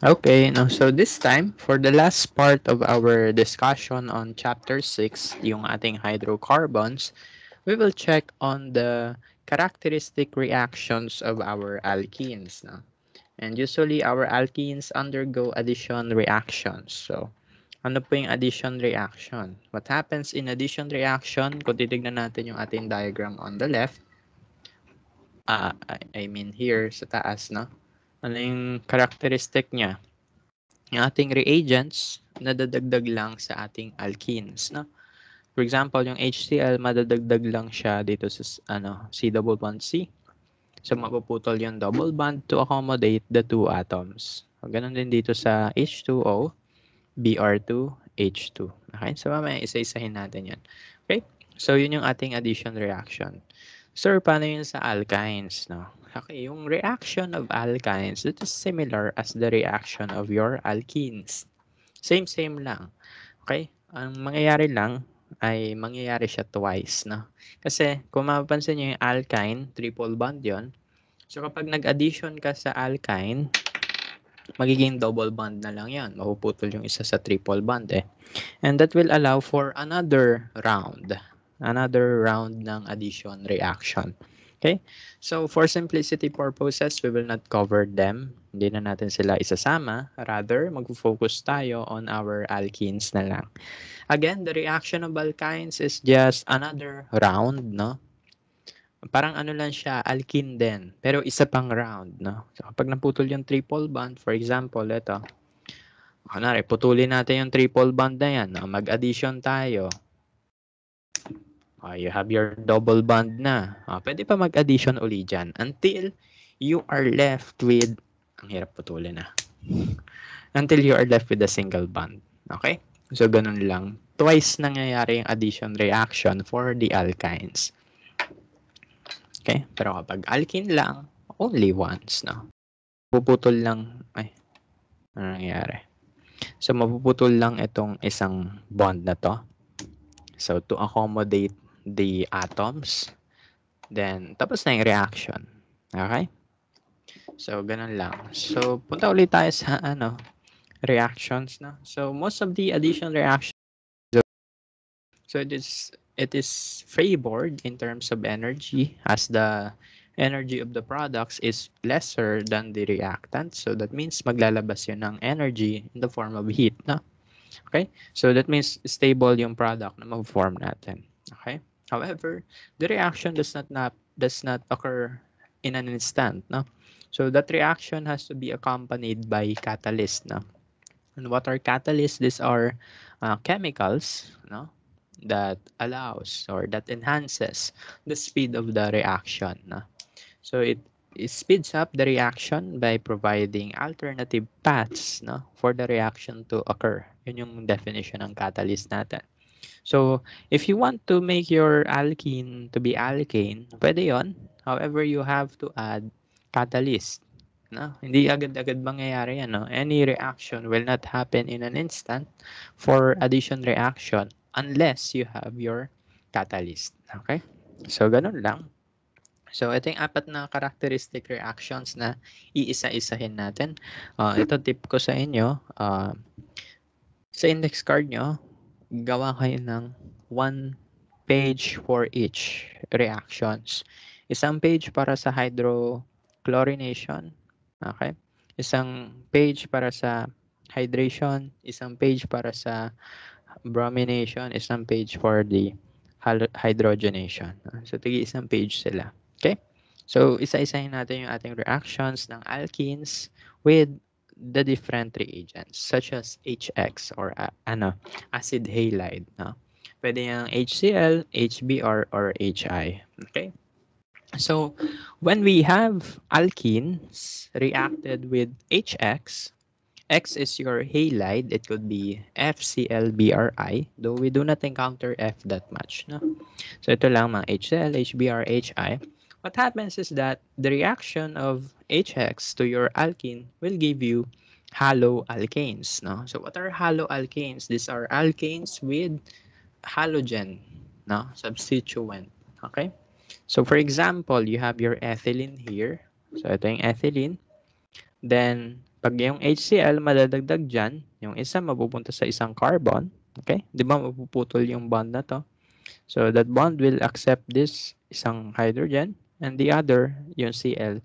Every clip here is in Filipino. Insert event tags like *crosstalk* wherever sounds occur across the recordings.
Okay, now so this time, for the last part of our discussion on Chapter 6, yung ating hydrocarbons, we will check on the characteristic reactions of our alkenes. No? And usually, our alkenes undergo addition reactions. So, ano po yung addition reaction? What happens in addition reaction, kung titignan natin yung ating diagram on the left, uh, I mean here sa taas, no? ano yung characteristic niya. Yung ating reagents, nadadagdag lang sa ating alkenes. No? For example, yung HCl, madadagdag lang siya dito sa ano, C double C. So, mapuputol yung double bond to accommodate the two atoms. Ganun din dito sa H2O, Br2, H2. Okay? So, mamaya isa-isahin natin yan. Okay? So, yun yung ating addition reaction. Sir, paano yun sa alkynes? No? Okay, yung reaction of alkynes, it is similar as the reaction of your alkenes. Same, same lang. Okay? Ang mangyayari lang ay mangyayari siya twice. No? Kasi kung mapapansin nyo yung alkyne, triple bond yon So kapag nag-addition ka sa alkyne, magiging double bond na lang yan. Mahuputol yung isa sa triple bond eh. And that will allow for another round. Another round ng addition reaction. Okay? So, for simplicity purposes, we will not cover them. Hindi na natin sila isasama. Rather, mag-focus tayo on our alkenes na lang. Again, the reaction of alkynes is just another round, no? Parang ano lang siya, alkene din. Pero isa pang round, no? So, kapag naputol yung triple bond, for example, ito. Kunwari, putulin natin yung triple bond na yan. No? Mag-addition tayo. Uh, you have your double bond na. Uh, pwede pa mag-addition uli dyan until you are left with, ang hirap putulin na, ah. until you are left with a single bond. Okay? So, ganun lang. Twice nangyayari yung addition reaction for the alkynes. Okay? Pero kapag alkene lang, only once, no? Puputol lang, ay, ano nangyayari? So, mapuputol lang itong isang bond na to. So, to accommodate the atoms. Then, tapos na yung reaction. Okay? So, ganun lang. So, punta ulit tayo sa ano, reactions. No? So, most of the addition reactions So it is it is favored in terms of energy as the energy of the products is lesser than the reactant. So that means maglalabas yun ng energy in the form of heat. No? Okay? So that means stable yung product na mag-form natin. However, the reaction does not, not does not occur in an instant, no? So that reaction has to be accompanied by catalyst, no? And what are catalysts? These are uh, chemicals, no? That allows or that enhances the speed of the reaction, no? So it, it speeds up the reaction by providing alternative paths, no? For the reaction to occur. Yun yung definition ng catalyst natin. So, if you want to make your alkene to be alkane, pwede yon. However, you have to add catalyst. No? Hindi agad-agad mangyayari yan. No? Any reaction will not happen in an instant for addition reaction unless you have your catalyst. Okay? So, ganun lang. So, ito yung apat na characteristic reactions na iisa-isahin natin. Uh, ito tip ko sa inyo. Uh, sa index card nyo, gawa kayo ng one page for each reactions. Isang page para sa hydrochlorination, okay? Isang page para sa hydration, isang page para sa bromination, isang page for the hydrogenation. So, tigi isang page sila. Okay? So, isa-isahin natin yung ating reactions ng alkenes with the different reagents such as HX or uh, ano, acid halide. No? Pwede yung HCl, HBr, or HI. Okay? So, when we have alkenes reacted with HX, X is your halide. It could be FClBRI, though we do not encounter F that much. No? So, ito lang mga HCl, HBr, HI. What happens is that the reaction of HX to your alkene will give you haloalkanes. No? So what are haloalkanes? These are alkanes with halogen no? substituent. Okay? So for example, you have your ethylene here. So ito yung ethylene. Then, pag yung HCl madadagdag dyan, yung isa mapupunta sa isang carbon. Okay? Di ba mapuputol yung bond na to? So that bond will accept this isang hydrogen and the other, yung Cl,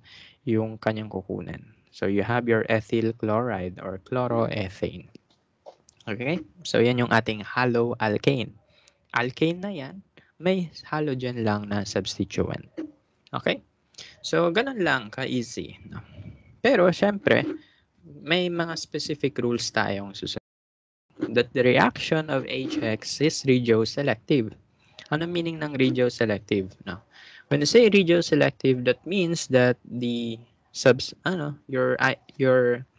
yung kanyang kukunin. So you have your ethyl chloride or chloroethane. Okay? So yan yung ating haloalkane. alkane. Alkane na yan, may halogen lang na substituent. Okay? So ganun lang ka-easy. Pero syempre, may mga specific rules tayong susunod. That the reaction of HX is regioselective. Ano meaning ng regioselective? No? When you say radioselective, that means that the subs ano your your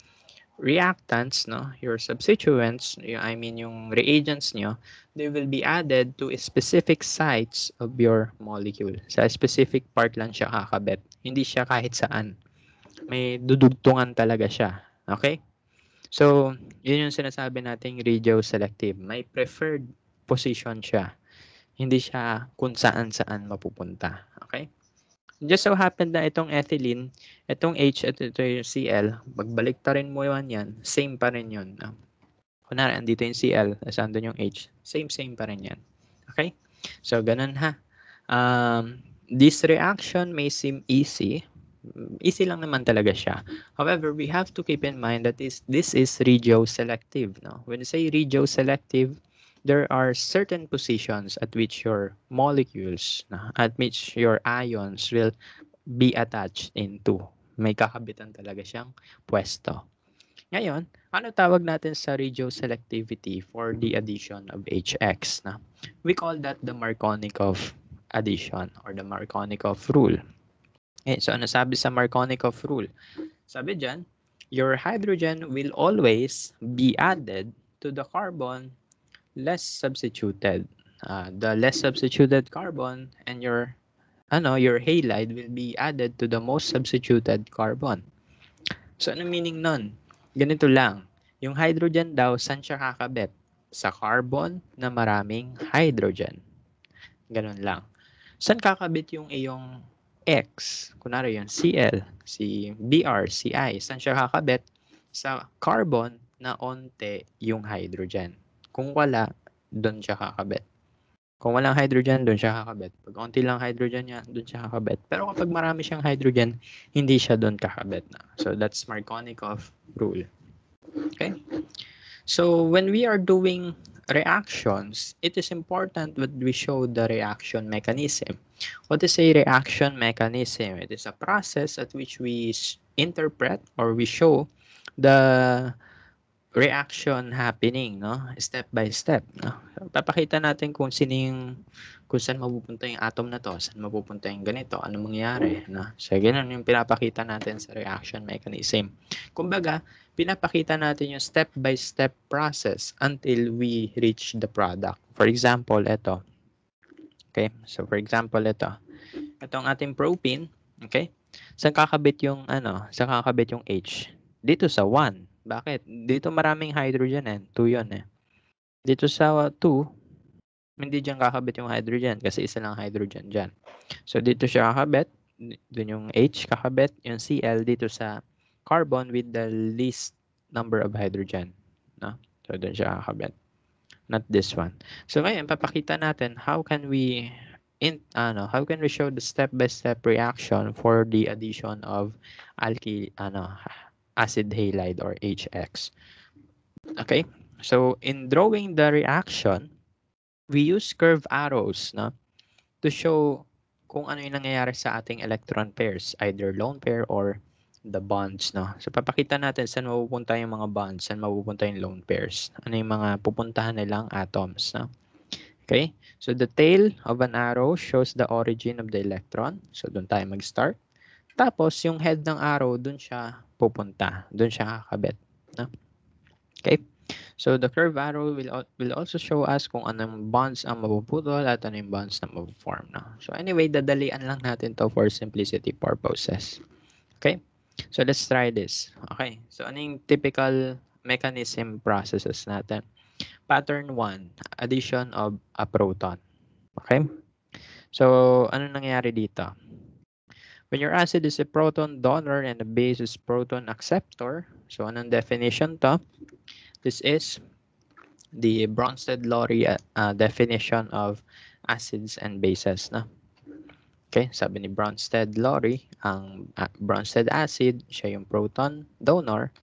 reactants no your substituents i mean yung reagents nyo they will be added to specific sites of your molecule sa specific part lang siya kakabit hindi siya kahit saan may dudugtungan talaga siya okay so yun yung sinasabi nating regio selective may preferred position siya hindi siya kung saan saan mapupunta Just so happened na itong ethylene, itong H at ito yung Cl, magbalik ta rin mo yan, yan, same pa rin yun. Uh, kunwari, andito yung Cl, as andun yung H, same, same pa rin yan. Okay? So, ganun ha. Um, this reaction may seem easy, easy lang naman talaga siya. However, we have to keep in mind that this, this is regioselective. No? When you say regioselective, there are certain positions at which your molecules, at which your ions will be attached into. May kakabitan talaga siyang pwesto. Ngayon, ano tawag natin sa radioselectivity for the addition of HX? Na? We call that the Markovnikov addition or the Markovnikov rule. Okay, eh, so ano sabi sa Markovnikov rule? Sabi diyan your hydrogen will always be added to the carbon less substituted. Uh, the less substituted carbon and your ano, your halide will be added to the most substituted carbon. So, ano meaning nun? Ganito lang. Yung hydrogen daw, saan siya kakabit? Sa carbon na maraming hydrogen. Ganun lang. Saan kakabit yung iyong X? Kunwari yung Cl, si Br, Ci. Saan siya kakabit? Sa carbon na onte yung hydrogen. Kung wala, doon siya kakabit. Kung walang hydrogen, doon siya kakabit. Pag konti lang hydrogen niya, doon siya kakabit. Pero kapag marami siyang hydrogen, hindi siya doon kakabit na. So that's Markovnikov rule. Okay? So when we are doing reactions, it is important that we show the reaction mechanism. What is a reaction mechanism? It is a process at which we interpret or we show the reaction happening, no? Step by step, no? Papakita natin kung sino yung kung saan mapupunta yung atom na to, saan mapupunta yung ganito, ano mangyayari, no? So, ganun yung pinapakita natin sa reaction mechanism. Kumbaga, pinapakita natin yung step by step process until we reach the product. For example, ito. Okay? So, for example, ito. Itong ating propene, okay? Saan kakabit yung ano, saan kakabit yung H? Dito sa 1, bakit? Dito maraming hydrogen eh. Two yun eh. Dito sa two, hindi dyan kakabit yung hydrogen kasi isa lang hydrogen dyan. So dito siya kakabit. Dun yung H kakabit. Yung Cl dito sa carbon with the least number of hydrogen. No? So dun siya kakabit. Not this one. So ngayon, papakita natin how can we in ano how can we show the step by step reaction for the addition of alkyl ano acid halide or HX. Okay? So in drawing the reaction, we use curved arrows no, to show kung ano yung nangyayari sa ating electron pairs, either lone pair or the bonds. No? So papakita natin saan mapupunta yung mga bonds, saan mapupunta yung lone pairs, ano yung mga pupuntahan nilang atoms. No? Okay, so the tail of an arrow shows the origin of the electron. So doon tayo mag-start. Tapos yung head ng arrow, doon siya pupunta. Doon siya kakabit. No? Okay? So, the curve arrow will, will also show us kung anong bonds ang mapuputol at anong bonds na mapuform. No? So, anyway, dadalian lang natin to for simplicity purposes. Okay? So, let's try this. Okay. So, anong typical mechanism processes natin? Pattern 1, addition of a proton. Okay? So, ano nangyayari dito? When your acid is a proton donor and the base is proton acceptor, so anong definition to? This is the Bronsted-Lowry uh, definition of acids and bases. Na? Okay, sabi ni Bronsted-Lowry, ang uh, Bronsted acid, siya yung proton donor.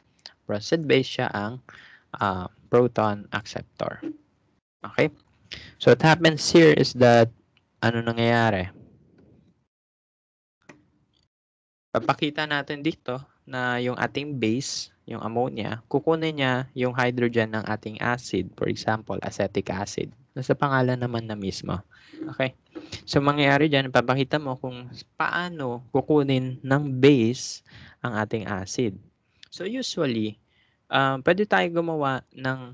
Bronsted base siya ang uh, proton acceptor. Okay? So what happens here is that ano nangyayari? Papakita natin dito na yung ating base, yung ammonia, kukunin niya yung hydrogen ng ating acid, for example, acetic acid. Nasa pangalan naman na mismo. Okay? So, mangyayari dyan, papakita mo kung paano kukunin ng base ang ating acid. So, usually, um, pwede tayo gumawa ng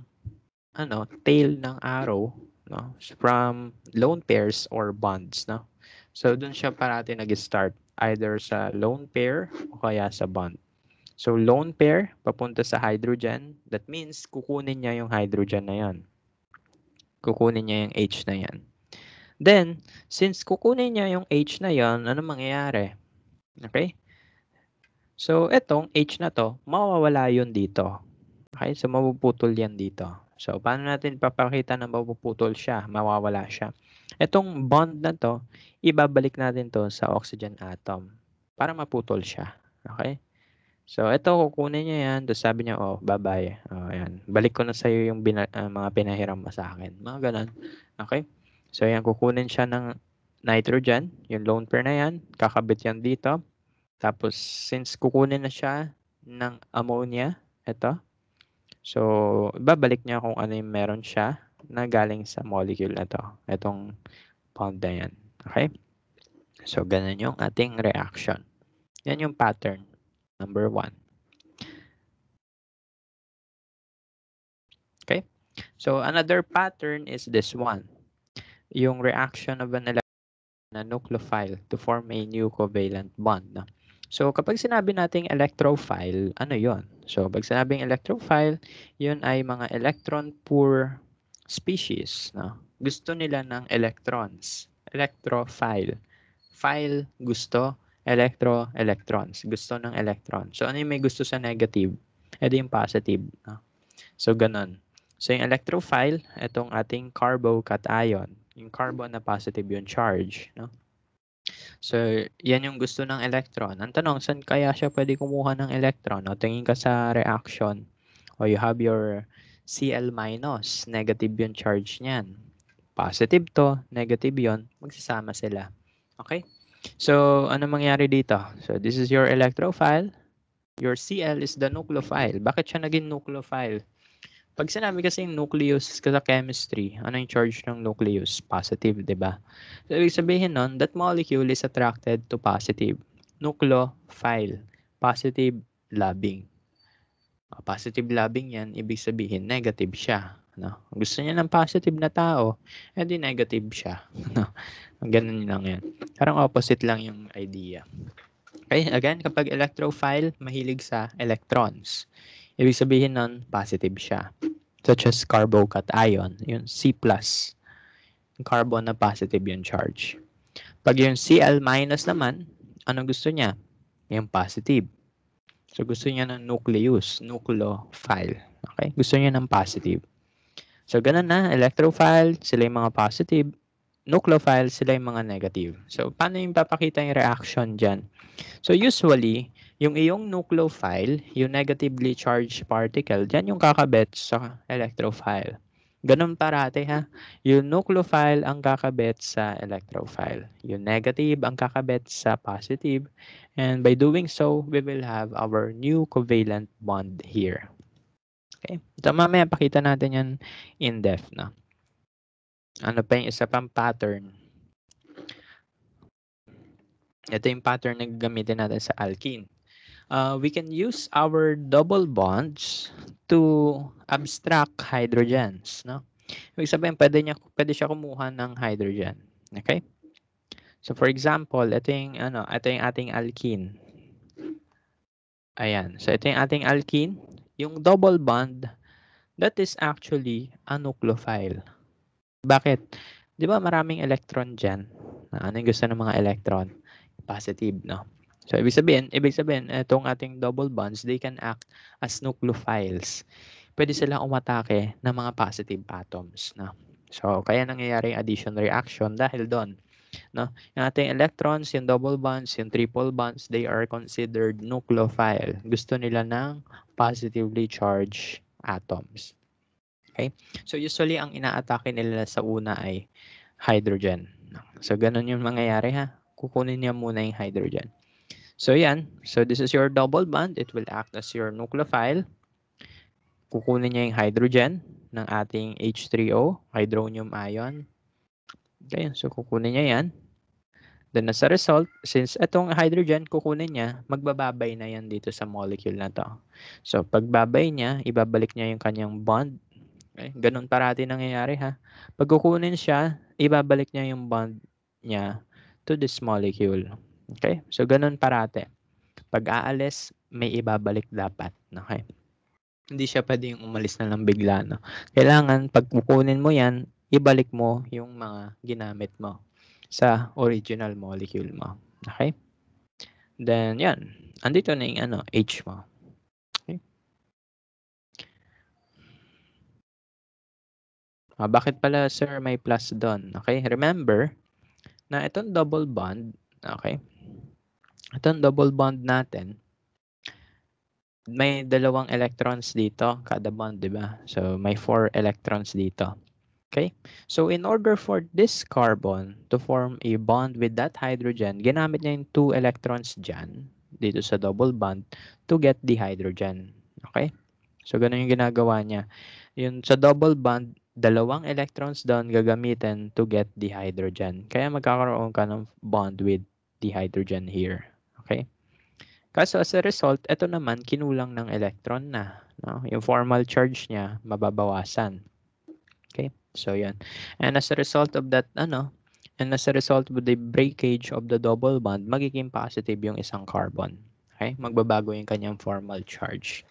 ano, tail ng arrow no? from lone pairs or bonds. No? So, dun siya parati nag-start either sa lone pair o kaya sa bond. So lone pair papunta sa hydrogen, that means kukunin niya yung hydrogen na yan. Kukunin niya yung H na yan. Then, since kukunin niya yung H na yan, ano mangyayari? Okay? So, itong H na to, mawawala yun dito. Okay? So, mabuputol yan dito. So, paano natin papakita na mabuputol siya? Mawawala siya. Itong bond na to, ibabalik natin to sa oxygen atom para maputol siya. Okay? So, ito, kukunin niya yan. Tapos sabi niya, oh, bye-bye. Oh, yan. Balik ko na sa iyo yung bina, uh, mga pinahiram mo sa akin. Mga ganun. Okay? So, yan, kukunin siya ng nitrogen, yung lone pair na yan. Kakabit yan dito. Tapos, since kukunin na siya ng ammonia, ito. So, babalik niya kung ano yung meron siya na galing sa molecule na to. Itong pound na yan. Okay? So, ganun yung ating reaction. Yan yung pattern. Number one. Okay? So, another pattern is this one. Yung reaction of an electrophile na nucleophile to form a new covalent bond. So, kapag sinabi nating electrophile, ano yon? So, pag sinabing electrophile, yun ay mga electron-poor species. No? Gusto nila ng electrons. Electrophile. File gusto. Electro, electrons. Gusto ng electron. So, ano yung may gusto sa negative? Ito yung positive. No? So, ganun. So, yung electrophile, itong ating carbocation. Yung carbon na positive yung charge. No? So, yan yung gusto ng electron. Ang tanong, saan kaya siya pwede kumuha ng electron? O, tingin ka sa reaction. O, you have your Cl minus, negative yung charge niyan. Positive to, negative yon, magsasama sila. Okay? So, ano mangyari dito? So, this is your electrophile. Your Cl is the nucleophile. Bakit siya naging nucleophile? Pag sinabi kasi yung nucleus sa chemistry, ano yung charge ng nucleus? Positive, di ba? So, ibig sabihin nun, that molecule is attracted to positive. Nucleophile. Positive loving. Ah, positive loving yan, ibig sabihin negative siya. No? Gusto niya ng positive na tao, edi negative siya. *laughs* No? Ganun lang yan. Parang opposite lang yung idea. Okay, again, kapag electrophile, mahilig sa electrons. Ibig sabihin nun, positive siya. Such as carbocation, yung C+. Yung carbon na positive yung charge. Pag yung Cl- naman, ano gusto niya? Yung positive. So, gusto niya ng nucleus, nucleophile. Okay? Gusto niya ng positive. So, ganun na. Electrophile, sila yung mga positive. Nucleophile, sila yung mga negative. So, paano yung papakita yung reaction dyan? So, usually, yung iyong nucleophile, yung negatively charged particle, dyan yung kakabet sa electrophile. Ganun parate ha. Yung nucleophile ang kakabit sa electrophile. Yung negative ang kakabit sa positive. And by doing so, we will have our new covalent bond here. Okay. Ito mamaya pakita natin yan in depth No? Ano pa yung isa pang pattern? Ito yung pattern na gagamitin natin sa alkene uh, we can use our double bonds to abstract hydrogens, no? Ibig sabihin, pwede, niya, pwede siya kumuha ng hydrogen. Okay? So, for example, ito yung, ano, ito yung ating alkene. Ayan. So, ito yung ating alkene. Yung double bond, that is actually a nucleophile. Bakit? Di ba maraming electron dyan? Ano yung gusto ng mga electron? Positive, no? So ibig sabihin, ibig sabihin itong ating double bonds, they can act as nucleophiles. Pwede silang umatake ng mga positive atoms, no? So kaya nangyayari yung addition reaction dahil doon no yung ating electrons yung double bonds yung triple bonds they are considered nucleophile gusto nila ng positively charged atoms okay so usually ang inaatake nila sa una ay hydrogen so ganun yung mangyayari ha kukunin niya muna yung hydrogen So yan. So this is your double bond. It will act as your nucleophile. Kukunin niya yung hydrogen ng ating H3O, hydronium ion. Okay, so kukunin niya yan. Then as a result, since itong hydrogen kukunin niya, magbababay na yan dito sa molecule na to. So pagbabay niya, ibabalik niya yung kanyang bond. Okay, ganun parati nangyayari ha. Pag kukunin siya, ibabalik niya yung bond niya to this molecule. Okay? So, ganun parate. Pag aalis, may ibabalik dapat. Okay? Hindi siya pwedeng umalis na lang bigla. No? Kailangan, pag kukunin mo yan, ibalik mo yung mga ginamit mo sa original molecule mo. Okay? Then, yan. Andito na yung ano, H mo. Okay? Ah, bakit pala, sir, may plus doon? Okay? Remember, na itong double bond, okay, itong double bond natin, may dalawang electrons dito kada bond, di ba? So, may four electrons dito. Okay? So, in order for this carbon to form a bond with that hydrogen, ginamit niya yung two electrons dyan, dito sa double bond, to get the hydrogen. Okay? So, ganun yung ginagawa niya. Yung sa double bond, dalawang electrons doon gagamitin to get the hydrogen. Kaya magkakaroon ka ng bond with the hydrogen here. Okay? Kaso as a result, ito naman kinulang ng electron na. No? Yung formal charge niya mababawasan. Okay? So, yan. And as a result of that, ano, and as a result of the breakage of the double bond, magiging positive yung isang carbon. Okay? Magbabago yung kanyang formal charge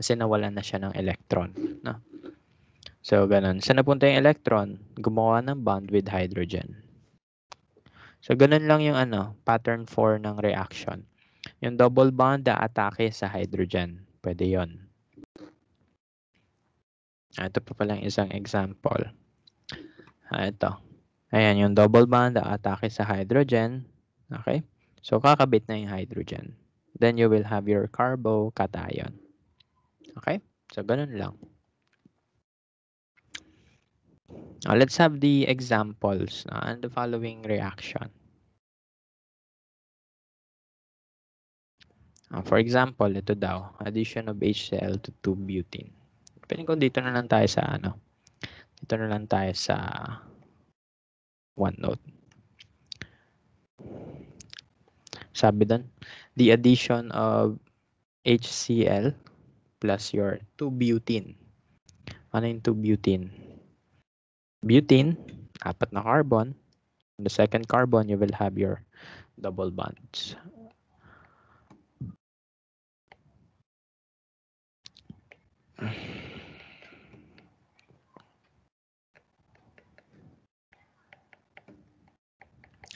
kasi nawalan na siya ng electron. No? So, ganun. Saan napunta yung electron? Gumawa ng bond with hydrogen. So, ganun lang yung ano, pattern 4 ng reaction. Yung double bond na atake sa hydrogen. Pwede yon. Ah, ito pa palang isang example. Ah, ito. Ayan, yung double bond na atake sa hydrogen. Okay? So, kakabit na yung hydrogen. Then, you will have your carbocation. Okay? So, ganun lang. Now, uh, let's have the examples uh, and the following reaction. Uh, for example, ito daw, addition of HCl to 2-butene. Pwede on dito na lang tayo sa ano. Dito na lang tayo sa OneNote. Sabi doon, the addition of HCl plus your 2-butene. Ano yung 2-butene? butene, apat na carbon. On the second carbon, you will have your double bonds.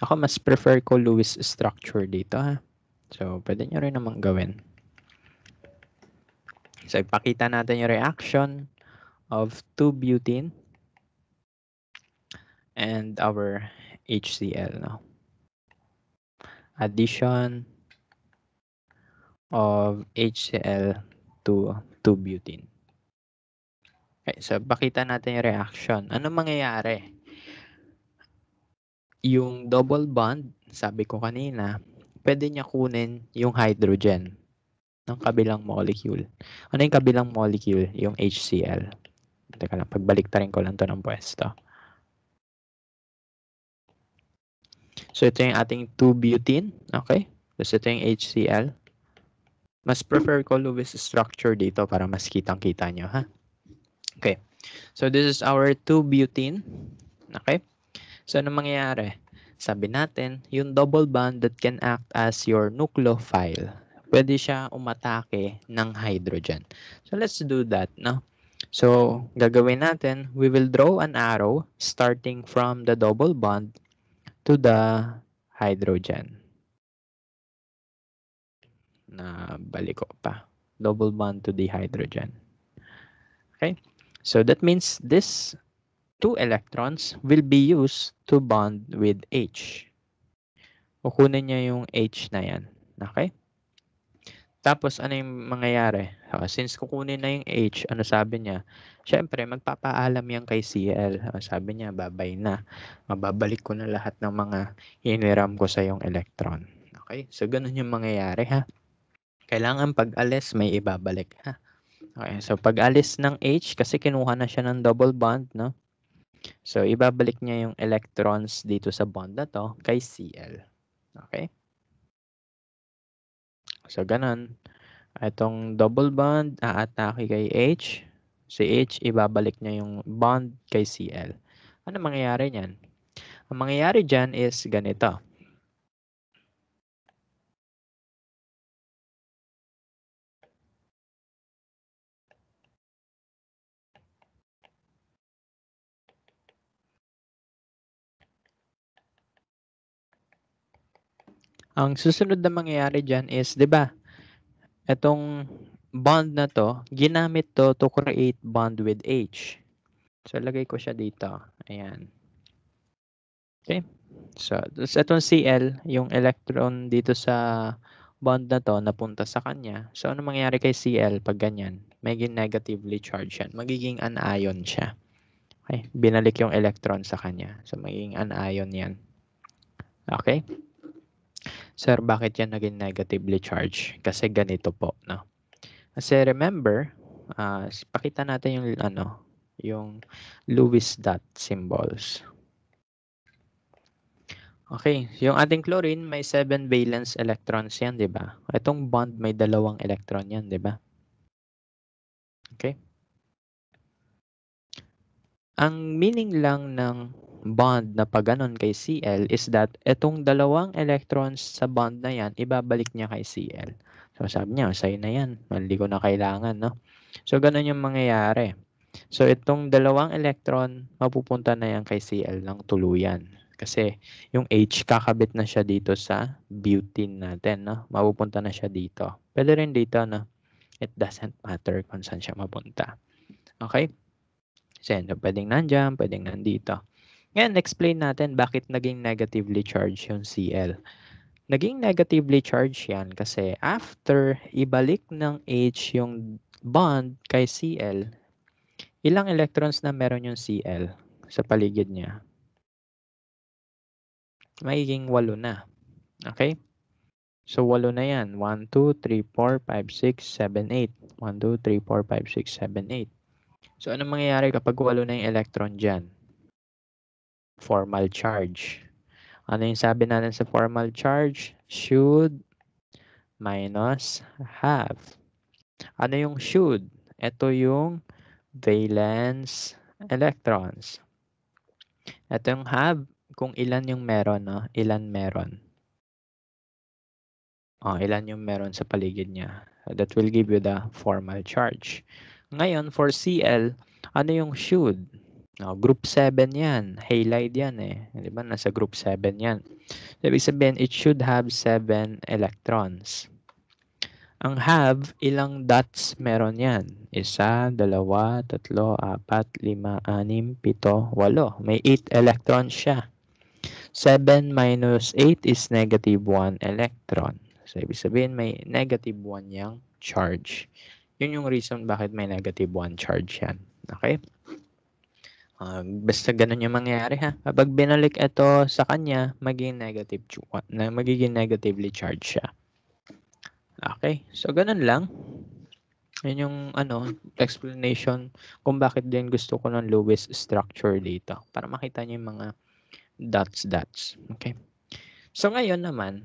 Ako mas prefer ko Lewis structure dito ha. So, pwede nyo rin namang gawin. So, ipakita natin yung reaction of 2-butene and our HCl no? addition of HCl to 2 butene. Okay, so pakita natin yung reaction. Ano mangyayari? Yung double bond, sabi ko kanina, pwede niya kunin yung hydrogen ng kabilang molecule. Ano yung kabilang molecule? Yung HCl. Teka lang, pagbalik ta rin ko lang to ng pwesto. So ito yung ating 2-butene, okay? Tapos ito yung HCl. Mas prefer ko Lewis structure dito para mas kitang-kita nyo, ha? Okay. So this is our 2-butene, okay? So ano mangyayari? Sabi natin, yung double bond that can act as your nucleophile, pwede siya umatake ng hydrogen. So let's do that, no? So, gagawin natin, we will draw an arrow starting from the double bond to the hydrogen. Na balik ko pa. Double bond to the hydrogen. Okay? So that means this two electrons will be used to bond with H. Kukunin niya yung H na yan. Okay? Tapos, ano yung mangyayari? Oh, since kukunin na yung H, ano sabi niya? Siyempre, magpapaalam yan kay CL. Ah, sabi niya, babay na. Mababalik ko na lahat ng mga iniram ko sa yung electron. Okay? So, ganun yung mangyayari, ha? Kailangan pag-alis, may ibabalik, ha? Okay, so pag-alis ng H, kasi kinuha na siya ng double bond, no? So, ibabalik niya yung electrons dito sa bond na to kay Cl. Okay? So, ganun. Itong double bond, aatake kay H. Si H, ibabalik niya yung bond kay CL. Ano mangyayari niyan? Ang mangyayari dyan is ganito. Ang susunod na mangyayari dyan is, di ba, itong bond na to, ginamit to to create bond with H. So, lagay ko siya dito. Ayan. Okay. So, itong Cl, yung electron dito sa bond na to, napunta sa kanya. So, ano mangyayari kay Cl pag ganyan? Magiging negatively charged yan. Magiging anion siya. Okay. Binalik yung electron sa kanya. So, magiging anion yan. Okay. Sir, bakit yan naging negatively charged? Kasi ganito po, no? Kasi remember, uh, pakita natin yung ano, yung Lewis dot symbols. Okay, yung ating chlorine may 7 valence electrons yan, 'di ba? Itong bond may dalawang electron yan, 'di ba? Okay? Ang meaning lang ng bond na pag ganun kay Cl is that itong dalawang electrons sa bond na yan, ibabalik niya kay Cl. So sabi niya, sa'yo na yan. Hindi ko na kailangan, no? So ganun yung mangyayari. So itong dalawang electron, mapupunta na yan kay Cl ng tuluyan. Kasi yung H, kakabit na siya dito sa butene natin, no? Mapupunta na siya dito. Pwede rin dito, no? It doesn't matter kung saan siya mapunta. Okay? So, ano, pwedeng nandiyan, pwedeng nandito. Ngayon, explain natin bakit naging negatively charged yung CL. Naging negatively charged yan kasi after ibalik ng H yung bond kay CL, ilang electrons na meron yung CL sa paligid niya? Magiging walo na. Okay? So, walo na yan. 1, 2, 3, 4, 5, 6, 7, 8. 1, 2, 3, 4, 5, 6, 7, 8. So, anong mangyayari kapag walo na yung electron dyan? formal charge. Ano yung sabi natin sa formal charge? Should minus have. Ano yung should? Ito yung valence electrons. Ito yung have, kung ilan yung meron, no? ilan meron. Oh, ilan yung meron sa paligid niya. That will give you the formal charge. Ngayon, for Cl, ano yung should? Oh, group 7 yan. Halide yan eh. Di ba? Nasa group 7 yan. So, ibig sabihin, it should have 7 electrons. Ang have, ilang dots meron yan? Isa, dalawa, tatlo, apat, lima, anim, pito, walo. May 8 electrons siya. 7 minus 8 is negative 1 electron. So, ibig sabihin, may negative 1 yang charge. Yun yung reason bakit may negative 1 charge yan. Okay? Uh, basta ganun yung mangyayari ha. Kapag binalik ito sa kanya, magiging negative ah, na magiging negatively charged siya. Okay, so ganun lang. Yan yung ano, explanation kung bakit din gusto ko ng Lewis structure dito para makita niyo yung mga dots dots. Okay. So ngayon naman,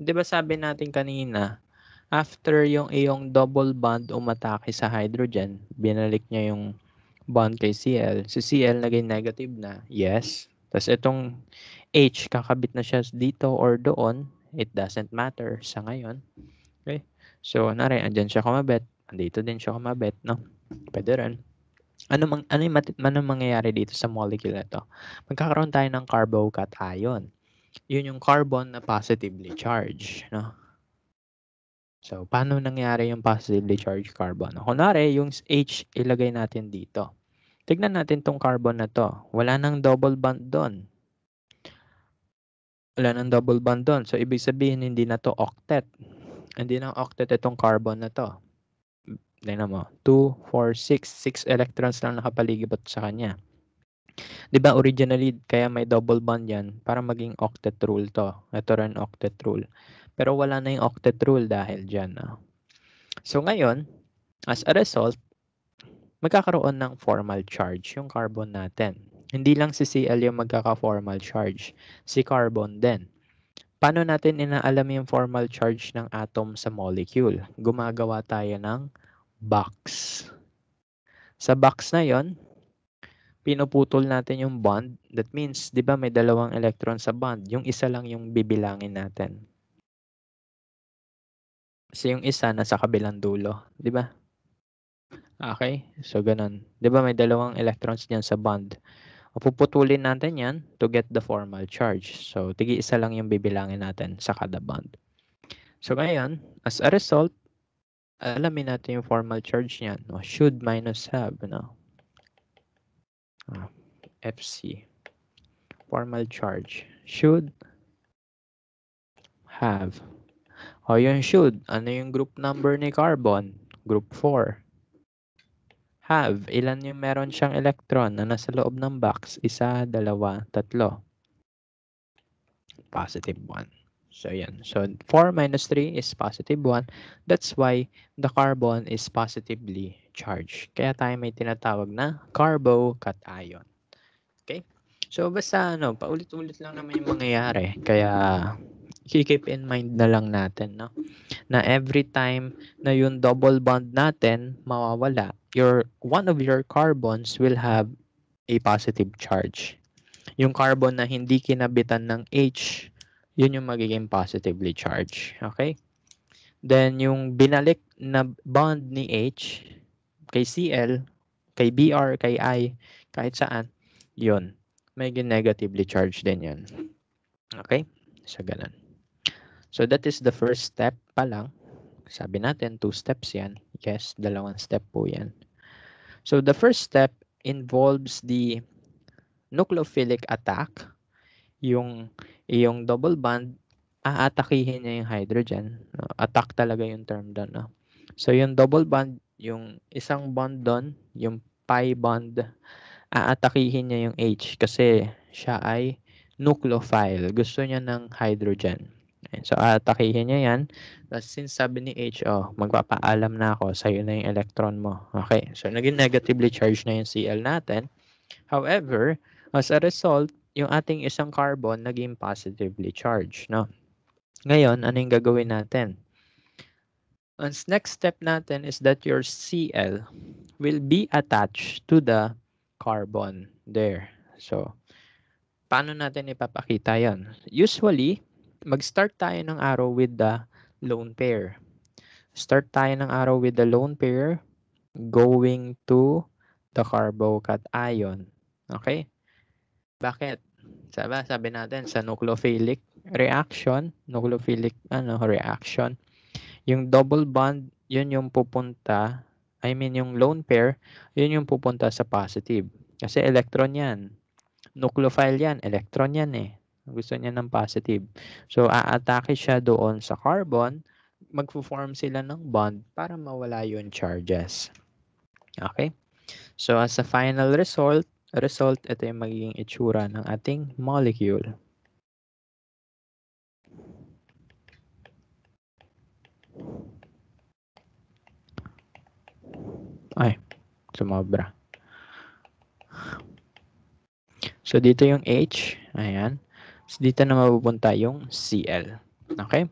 'di ba sabi natin kanina, after yung iyong double bond umatake sa hydrogen, binalik niya yung bond kay CL. Si CL naging negative na, yes. Tapos itong H, kakabit na siya dito or doon. It doesn't matter sa ngayon. Okay? So, nari, andyan siya kumabit. Andito din siya kumabit, no? Pwede rin. Ano, mang, ano, yung, ano yung mangyayari dito sa molecule na to? Magkakaroon tayo ng carbocation. Yun yung carbon na positively charged, no? So, paano nangyari yung positively charged carbon? Kunwari, yung H ilagay natin dito. Tignan natin tong carbon na to. Wala nang double bond doon. Wala nang double bond doon. So, ibig sabihin, hindi na to octet. Hindi na octet itong carbon na to. Tignan mo. 2, 4, 6. 6 electrons lang nakapaligibot sa kanya. 'Di ba originally kaya may double bond 'yan para maging octet rule to. Ito rin octet rule. Pero wala na yung octet rule dahil dyan. No? Ah. So ngayon, as a result, magkakaroon ng formal charge yung carbon natin. Hindi lang si Cl yung magkaka-formal charge, si carbon din. Paano natin inaalam yung formal charge ng atom sa molecule? Gumagawa tayo ng box. Sa box na yon, pinuputol natin yung bond. That means, di ba may dalawang electron sa bond. Yung isa lang yung bibilangin natin si yung isa na sa kabilang dulo, 'di ba? Okay, so ganun. 'Di ba may dalawang electrons diyan sa bond. Puputulin natin 'yan to get the formal charge. So tigi-isa lang yung bibilangin natin sa kada bond. So ngayon, as a result, alamin natin yung formal charge niyan, no? Oh, should minus have, no? Ah, FC formal charge should have o yun should. Ano yung group number ni carbon? Group 4. Have. Ilan yung meron siyang electron na nasa loob ng box? Isa, dalawa, tatlo. Positive 1. So yan. So 4 minus 3 is positive 1. That's why the carbon is positively charged. Kaya tayo may tinatawag na carbocation. Okay? So basta ano, paulit-ulit lang naman yung mangyayari. Kaya i-keep in mind na lang natin, no? Na every time na yung double bond natin mawawala, your one of your carbons will have a positive charge. Yung carbon na hindi kinabitan ng H, yun yung magiging positively charged. Okay? Then yung binalik na bond ni H kay CL, kay BR, kay I, kahit saan, yun. May negatively charged din yan. Okay? So, ganun. So that is the first step pa lang. Sabi natin, two steps yan. Yes, dalawang step po yan. So the first step involves the nucleophilic attack. Yung, yung double bond, aatakihin niya yung hydrogen. Attack talaga yung term doon. No? So yung double bond, yung isang bond doon, yung pi bond, aatakihin niya yung H kasi siya ay nucleophile. Gusto niya ng hydrogen. Ayan. So, atakihin niya yan. Tapos, since sabi ni H, oh, magpapaalam na ako, sa'yo na yung electron mo. Okay. So, naging negatively charged na yung Cl natin. However, as a result, yung ating isang carbon naging positively charged. No? Ngayon, ano yung gagawin natin? Ang next step natin is that your Cl will be attached to the carbon there. So, paano natin ipapakita yon? Usually, mag-start tayo ng araw with the lone pair. Start tayo ng araw with the lone pair going to the carbocation. Okay? Bakit? Sabi, sabi natin sa nucleophilic reaction, nucleophilic ano, reaction, yung double bond, yun yung pupunta, I mean yung lone pair, yun yung pupunta sa positive. Kasi electron yan. Nucleophile yan, electron yan eh. Gusto niya ng positive. So, aatake siya doon sa carbon. Magpo-form sila ng bond para mawala yung charges. Okay? So, as a final result, result, ito yung magiging itsura ng ating molecule. Ay, sumobra. So, dito yung H. Ayan. So, dito na mabubunta yung CL. Okay?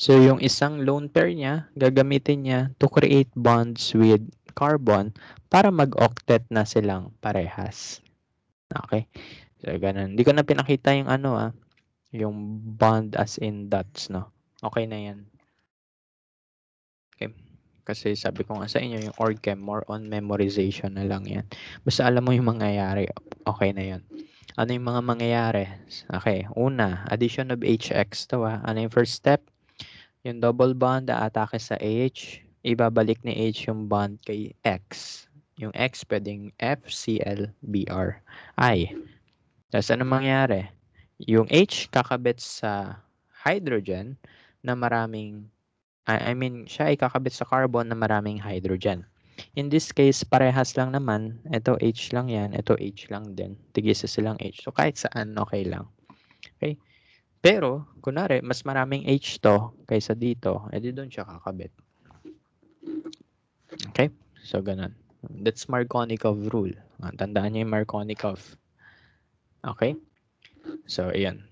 So, yung isang lone pair niya, gagamitin niya to create bonds with carbon para mag-octet na silang parehas. Okay? So, ganun. Hindi ko na pinakita yung ano ah, yung bond as in dots, no? Okay na yan. Okay. Kasi sabi ko nga sa inyo, yung org chem, more on memorization na lang yan. Basta alam mo yung mangyayari, okay na yan. Ano yung mga mangyayari? Okay, una, addition of HX to ah. Ano yung first step? Yung double bond, aatake sa H. Ibabalik ni H yung bond kay X. Yung X pwedeng F, C, L, B, R, I. Tapos ano mangyayari? Yung H kakabit sa hydrogen na maraming I mean, siya ay kakabit sa carbon na maraming hydrogen. In this case, parehas lang naman. Ito H lang yan. Ito H lang din. Tigisa silang H. So, kahit saan, okay lang. Okay? Pero, kunwari, mas maraming H to kaysa dito. E di doon siya kakabit. Okay? So, ganun. That's Markovnikov rule. Ah, tandaan niyo yung Markovnikov. Okay? So, ayan.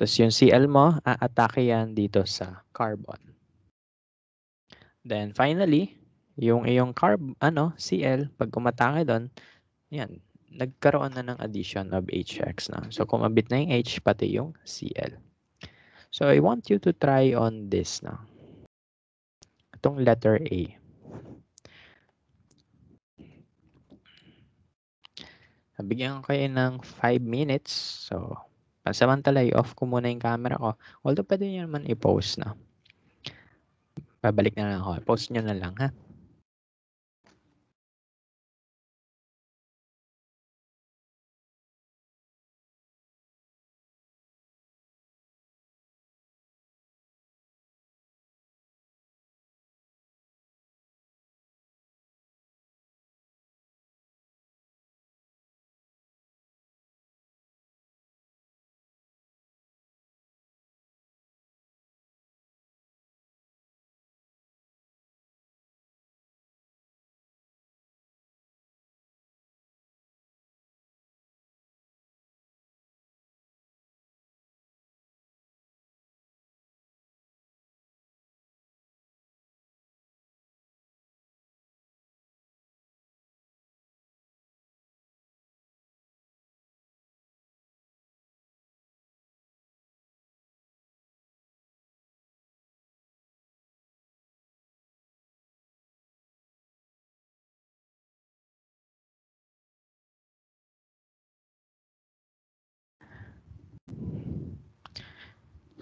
Tapos yung CL mo, aatake yan dito sa carbon. Then finally, yung iyong carb, ano, CL, pag kumatake doon, yan, nagkaroon na ng addition of HX na. So, kumabit na yung H, pati yung CL. So, I want you to try on this na. Itong letter A. Bigyan ko kayo ng 5 minutes. So, pansamantala, i-off ko muna yung camera ko. Although, pwede nyo naman i-post na. Pabalik na lang ako. Post nyo na lang, ha?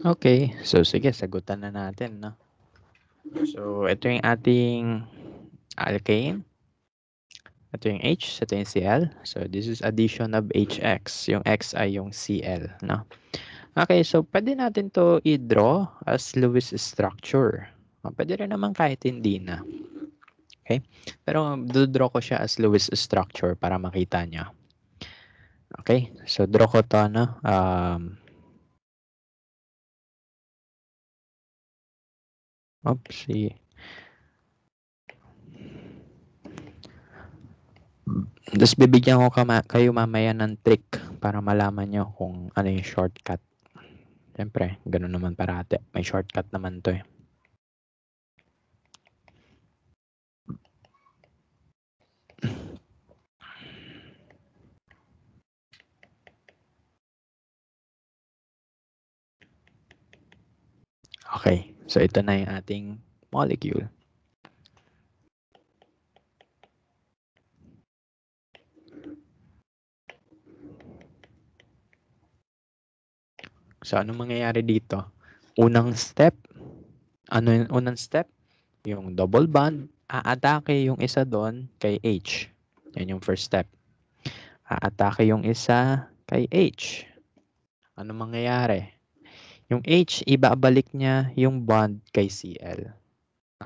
Okay. So, sige, sagutan na natin, no? So, ito yung ating alkane. Ito yung H, ito yung Cl. So, this is addition of HX. Yung X ay yung Cl, no? Okay, so pwede natin to i-draw as Lewis structure. Pwede rin naman kahit hindi na. Okay? Pero do-draw ko siya as Lewis structure para makita niya. Okay? So, draw ko to, no? Um, Oops, sige. Tapos bibigyan ko kama, kayo mamaya ng trick para malaman nyo kung ano yung shortcut. Siyempre, ganun naman parate. May shortcut naman to eh. Okay. So ito na yung ating molecule. So anong mangyayari dito? Unang step, ano yung unang step? Yung double bond, aatake yung isa doon kay H. Yan yung first step. Aatake yung isa kay H. Ano mangyayari? Yung H, ibabalik niya yung bond kay CL.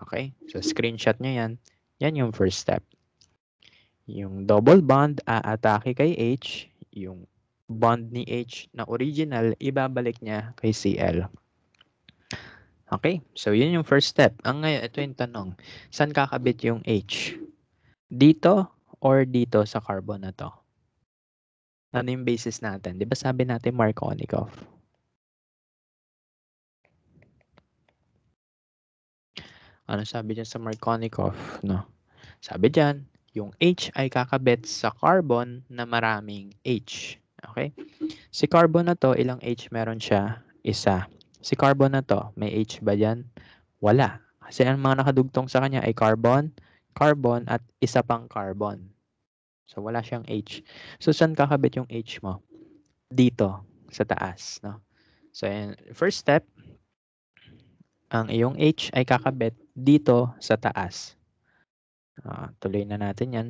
Okay? So, screenshot niya yan. Yan yung first step. Yung double bond, aatake kay H. Yung bond ni H na original, ibabalik niya kay CL. Okay? So, yun yung first step. Ang ngayon, ito yung tanong. Saan kakabit yung H? Dito or dito sa carbon na to? Ano yung basis natin? Di ba sabi natin Markovnikov? ano sabi diyan sa Markovnikov, no? Sabi diyan, yung H ay kakabit sa carbon na maraming H. Okay? Si carbon na to, ilang H meron siya? Isa. Si carbon na to, may H ba diyan? Wala. Kasi ang mga nakadugtong sa kanya ay carbon, carbon, at isa pang carbon. So, wala siyang H. So, saan kakabit yung H mo? Dito, sa taas. No? So, ayan, first step, ang iyong H ay kakabit dito sa taas. Uh, tuloy na natin yan.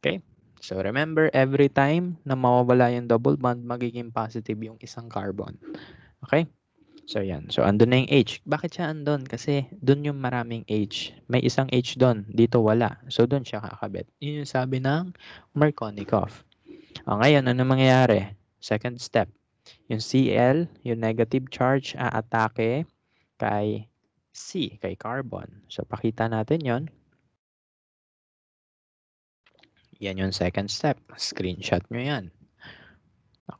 Okay. So remember, every time na mawawala yung double bond, magiging positive yung isang carbon. Okay? So yan. So andun na yung H. Bakit siya andun? Kasi dun yung maraming H. May isang H dun. Dito wala. So dun siya kakabit. Yun yung sabi ng Markovnikov. O ngayon, ano mangyayari? Second step. Yung Cl, yung negative charge, aatake kay C, kay carbon. So, pakita natin yon. Yan yung second step. Screenshot nyo yan.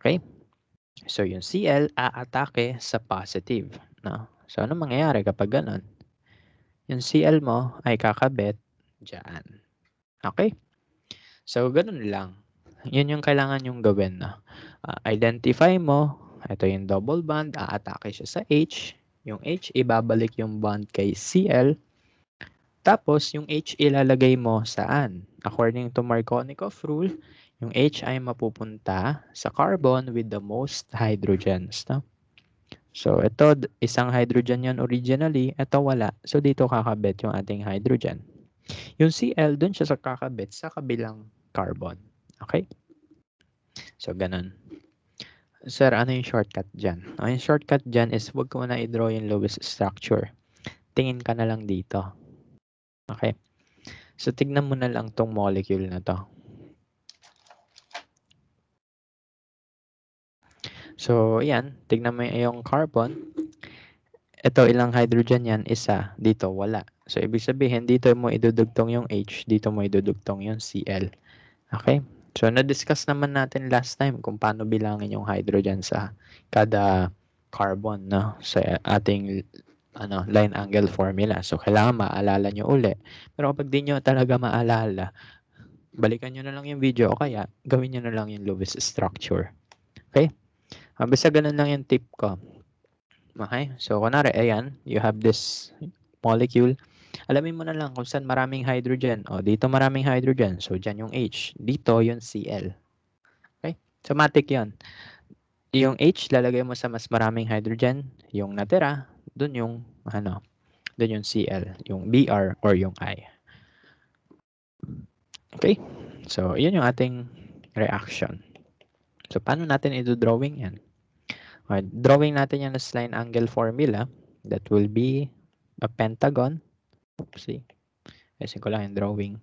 Okay? So, yung Cl aatake sa positive. No? So, ano mangyayari kapag ganun? Yung Cl mo ay kakabit dyan. Okay? So, ganun lang yun yung kailangan yung gawin na. Uh, identify mo, ito yung double bond, aatake siya sa H. Yung H, ibabalik yung bond kay CL. Tapos, yung H ilalagay mo saan? According to Markovnikov rule, yung H ay mapupunta sa carbon with the most hydrogens. No? So, ito, isang hydrogen yan originally. Ito wala. So, dito kakabit yung ating hydrogen. Yung Cl, dun siya sa kakabit sa kabilang carbon. Okay? So, ganun. Sir, ano yung shortcut dyan? Ang ah, shortcut dyan is wag ko na i-draw yung lowest structure. Tingin ka na lang dito. Okay? So, tignan mo na lang tong molecule na to. So, yan. Tignan mo yung carbon. Ito, ilang hydrogen yan? Isa. Dito, wala. So, ibig sabihin, dito mo idudugtong yung H. Dito mo idudugtong yung Cl. Okay? So, na-discuss naman natin last time kung paano bilangin yung hydrogen sa kada carbon no? sa ating ano, line angle formula. So, kailangan maalala nyo uli. Pero kapag di nyo talaga maalala, balikan nyo na lang yung video o kaya gawin nyo na lang yung Lewis structure. Okay? Uh, basta ganun lang yung tip ko. Okay? So, kunwari, ayan, you have this molecule alamin mo na lang kung saan maraming hydrogen. O, dito maraming hydrogen. So, dyan yung H. Dito, yung Cl. Okay? Somatic yon Yung H, lalagay mo sa mas maraming hydrogen. Yung natira, dun yung, ano, dun yung Cl, yung Br, or yung I. Okay? So, yun yung ating reaction. So, paano natin i-drawing yan? Right, drawing natin yan as line angle formula. That will be a pentagon Sí, ese collage and drawing.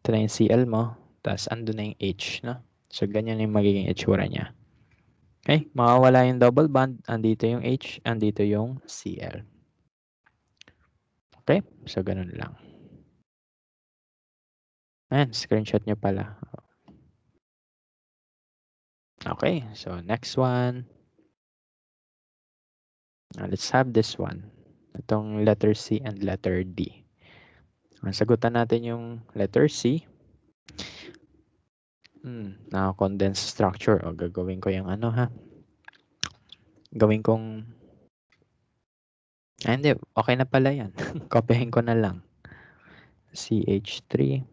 Ito na yung CL mo, tapos ando na yung H, no? So, ganyan yung magiging itsura niya. Okay, makawala yung double bond, andito yung H, andito yung CL. Okay, so ganun lang. Ayan, screenshot niyo pala. Okay, so next one. Now uh, Let's have this one. Itong letter C and letter D. Ang Sagutan natin yung letter C. Hmm, now condensed structure. O, gagawin ko yung ano ha. Gawin kong... Ah, hindi. Okay na pala yan. *laughs* Copyhin ko na lang. CH3.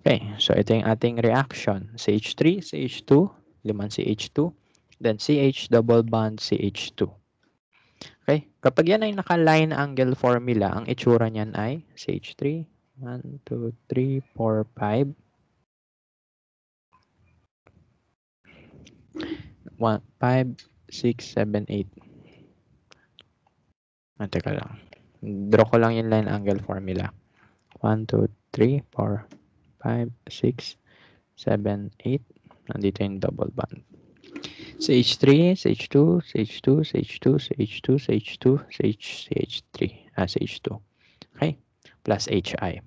Okay, so ito yung ating reaction. CH3, CH2, limang CH2, then CH double bond CH2. Okay, kapag yan ay naka-line angle formula, ang itsura niyan ay CH3, 1, 2, 3, 4, 5. 1, 5, 6, 7, 8. Ah, teka lang. Draw ko lang yung line angle formula. 1, 2, 3, 4, 5, 6, 7, 8. Nandito yung double bond. CH3, CH2, CH2, CH2, CH2, CH2, h CH3, ah, CH2. Okay? Plus HI.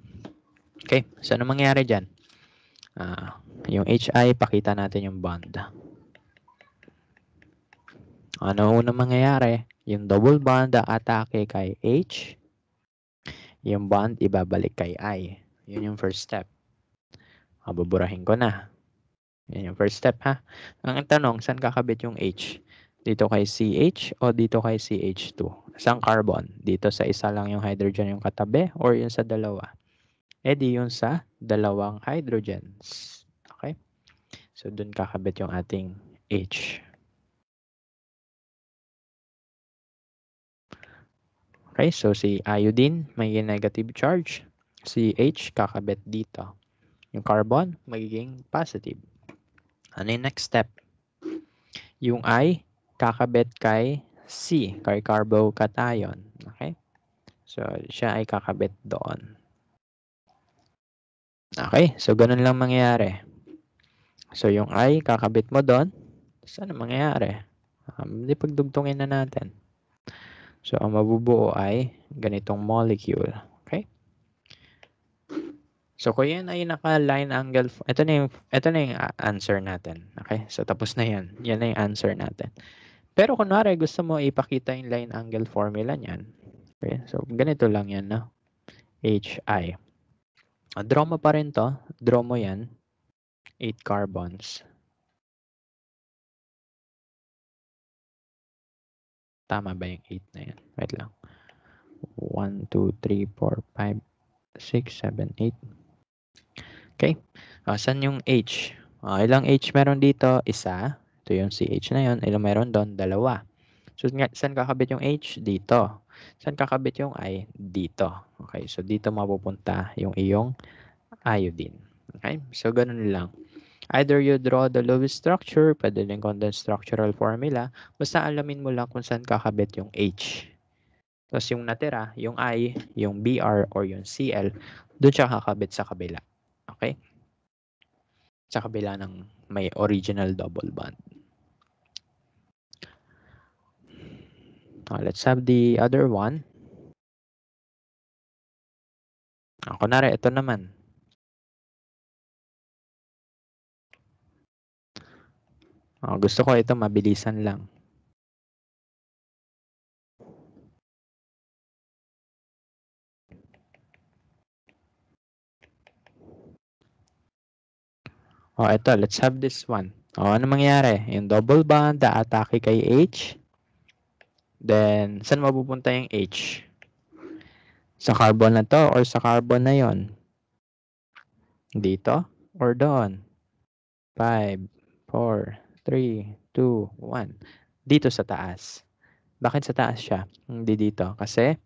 Okay? So, ano mangyayari dyan? Ah, yung HI, pakita natin yung bond. Ano unang mangyayari? Yung double bond, atake kay H. Yung bond, ibabalik kay I. Yun yung first step. Abuburahin ko na. Yan yung first step ha. Ang tanong, saan kakabit yung H? Dito kay CH o dito kay CH2? Saan carbon? Dito sa isa lang yung hydrogen yung katabi or yung sa dalawa? E di yun sa dalawang hydrogens. Okay? So, dun kakabit yung ating H. Okay, so si iodine may negative charge. Si H kakabit dito. Yung carbon, magiging positive. Ano yung next step? Yung I, kakabit kay C, kay carbocation. Okay? So, siya ay kakabit doon. Okay? So, ganun lang mangyayari. So, yung I, kakabit mo doon. So, ano mangyayari? Um, pagdugtungin na natin. So, ang mabubuo ay ganitong molecule. So kung yan ay naka-line angle, ito na yung, ito na yung ah, answer natin. Okay? So tapos na yan. Yan na yung answer natin. Pero kunwari, gusto mo ipakita yung line angle formula niyan. Okay? So ganito lang yan, no? HI. Ah, draw mo pa rin to. Draw mo yan. 8 carbons. Tama ba yung 8 na yan? Wait lang. 1, 2, 3, 4, 5, 6, 7, 8. Okay? Uh, saan yung H? Uh, ilang H meron dito? Isa. Ito yung CH na yun. Ilang meron doon? Dalawa. So, saan kakabit yung H? Dito. Saan kakabit yung I? Dito. Okay? So, dito mapupunta yung iyong iodine. Okay? So, ganun lang. Either you draw the Lewis structure, pwede rin condensed structural formula, basta alamin mo lang kung saan kakabit yung H. Tapos yung natira, yung I, yung BR, or yung CL, doon siya kakabit sa kabila. Okay? Sa kabila ng may original double bond. Now, let's have the other one. Now, ah, kunwari, ito naman. Ah, gusto ko ito mabilisan lang. Oh, ito. Let's have this one. Oh, ano mangyayari? Yung double bond, aatake kay H. Then, saan mapupunta yung H? Sa carbon na to or sa carbon na yon? Dito or doon? 5, 4, 3, 2, 1. Dito sa taas. Bakit sa taas siya? Hindi dito. Kasi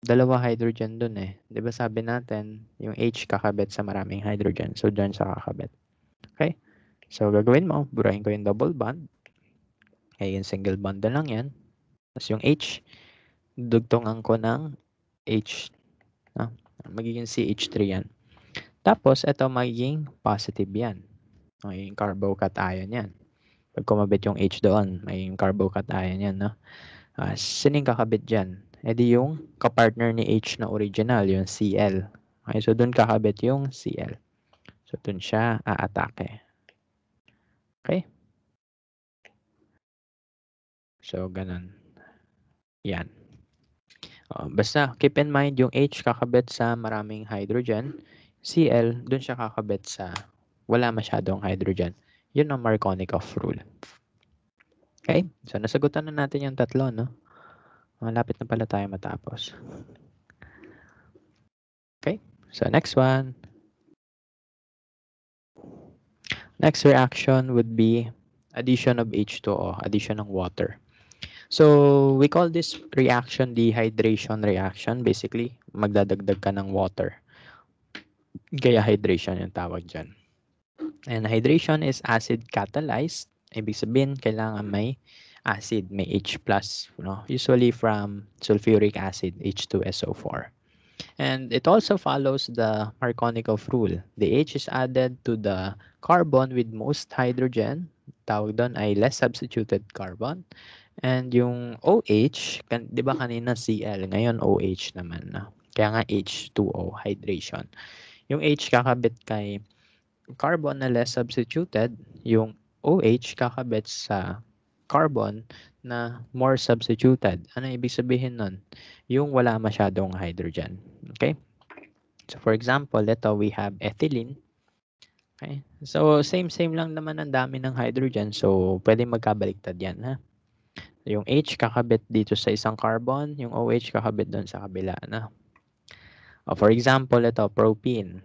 Dalawa hydrogen dun eh. 'Di ba sabi natin, yung H kakabit sa maraming hydrogen. So, dyan sa kakabit. Okay? So, gagawin mo, burahin ko yung double bond. Okay, yung single bond na lang yan. Tapos yung H, dugtungan ko ng H. Ah, magiging CH3 yan. Tapos, ito magiging positive yan. Magiging carbocation yan. Pag kumabit yung H doon, magiging carbocation yan. No? Ah, sining kakabit dyan? E di yung kapartner ni H na original, yung CL. Okay, so doon kakabit yung CL. So doon siya aatake. Okay? So ganun. Yan. O, oh, basta keep in mind yung H kakabit sa maraming hydrogen. CL, doon siya kakabit sa wala masyadong hydrogen. Yun ang Markovnikov rule. Okay? So, nasagutan na natin yung tatlo, no? Malapit na pala tayo matapos. Okay, so next one. Next reaction would be addition of H2O, addition ng water. So, we call this reaction dehydration reaction. Basically, magdadagdag ka ng water. Kaya hydration yung tawag dyan. And hydration is acid catalyzed. Ibig sabihin, kailangan may acid may H+, plus, you usually from sulfuric acid, H2SO4. And it also follows the Markovnikov rule. The H is added to the carbon with most hydrogen. Tawag doon ay less substituted carbon. And yung OH, kan, di ba kanina Cl, ngayon OH naman na. Kaya nga H2O, hydration. Yung H kakabit kay carbon na less substituted, yung OH kakabit sa carbon na more substituted. Ano ibig sabihin nun? Yung wala masyadong hydrogen. Okay? So for example, ito we have ethylene. Okay? So same same lang naman ang dami ng hydrogen. So pwede magkabaliktad 'yan, ha. Yung H kakabit dito sa isang carbon, yung OH kakabit doon sa kabila, na. Oh, for example, ito propene.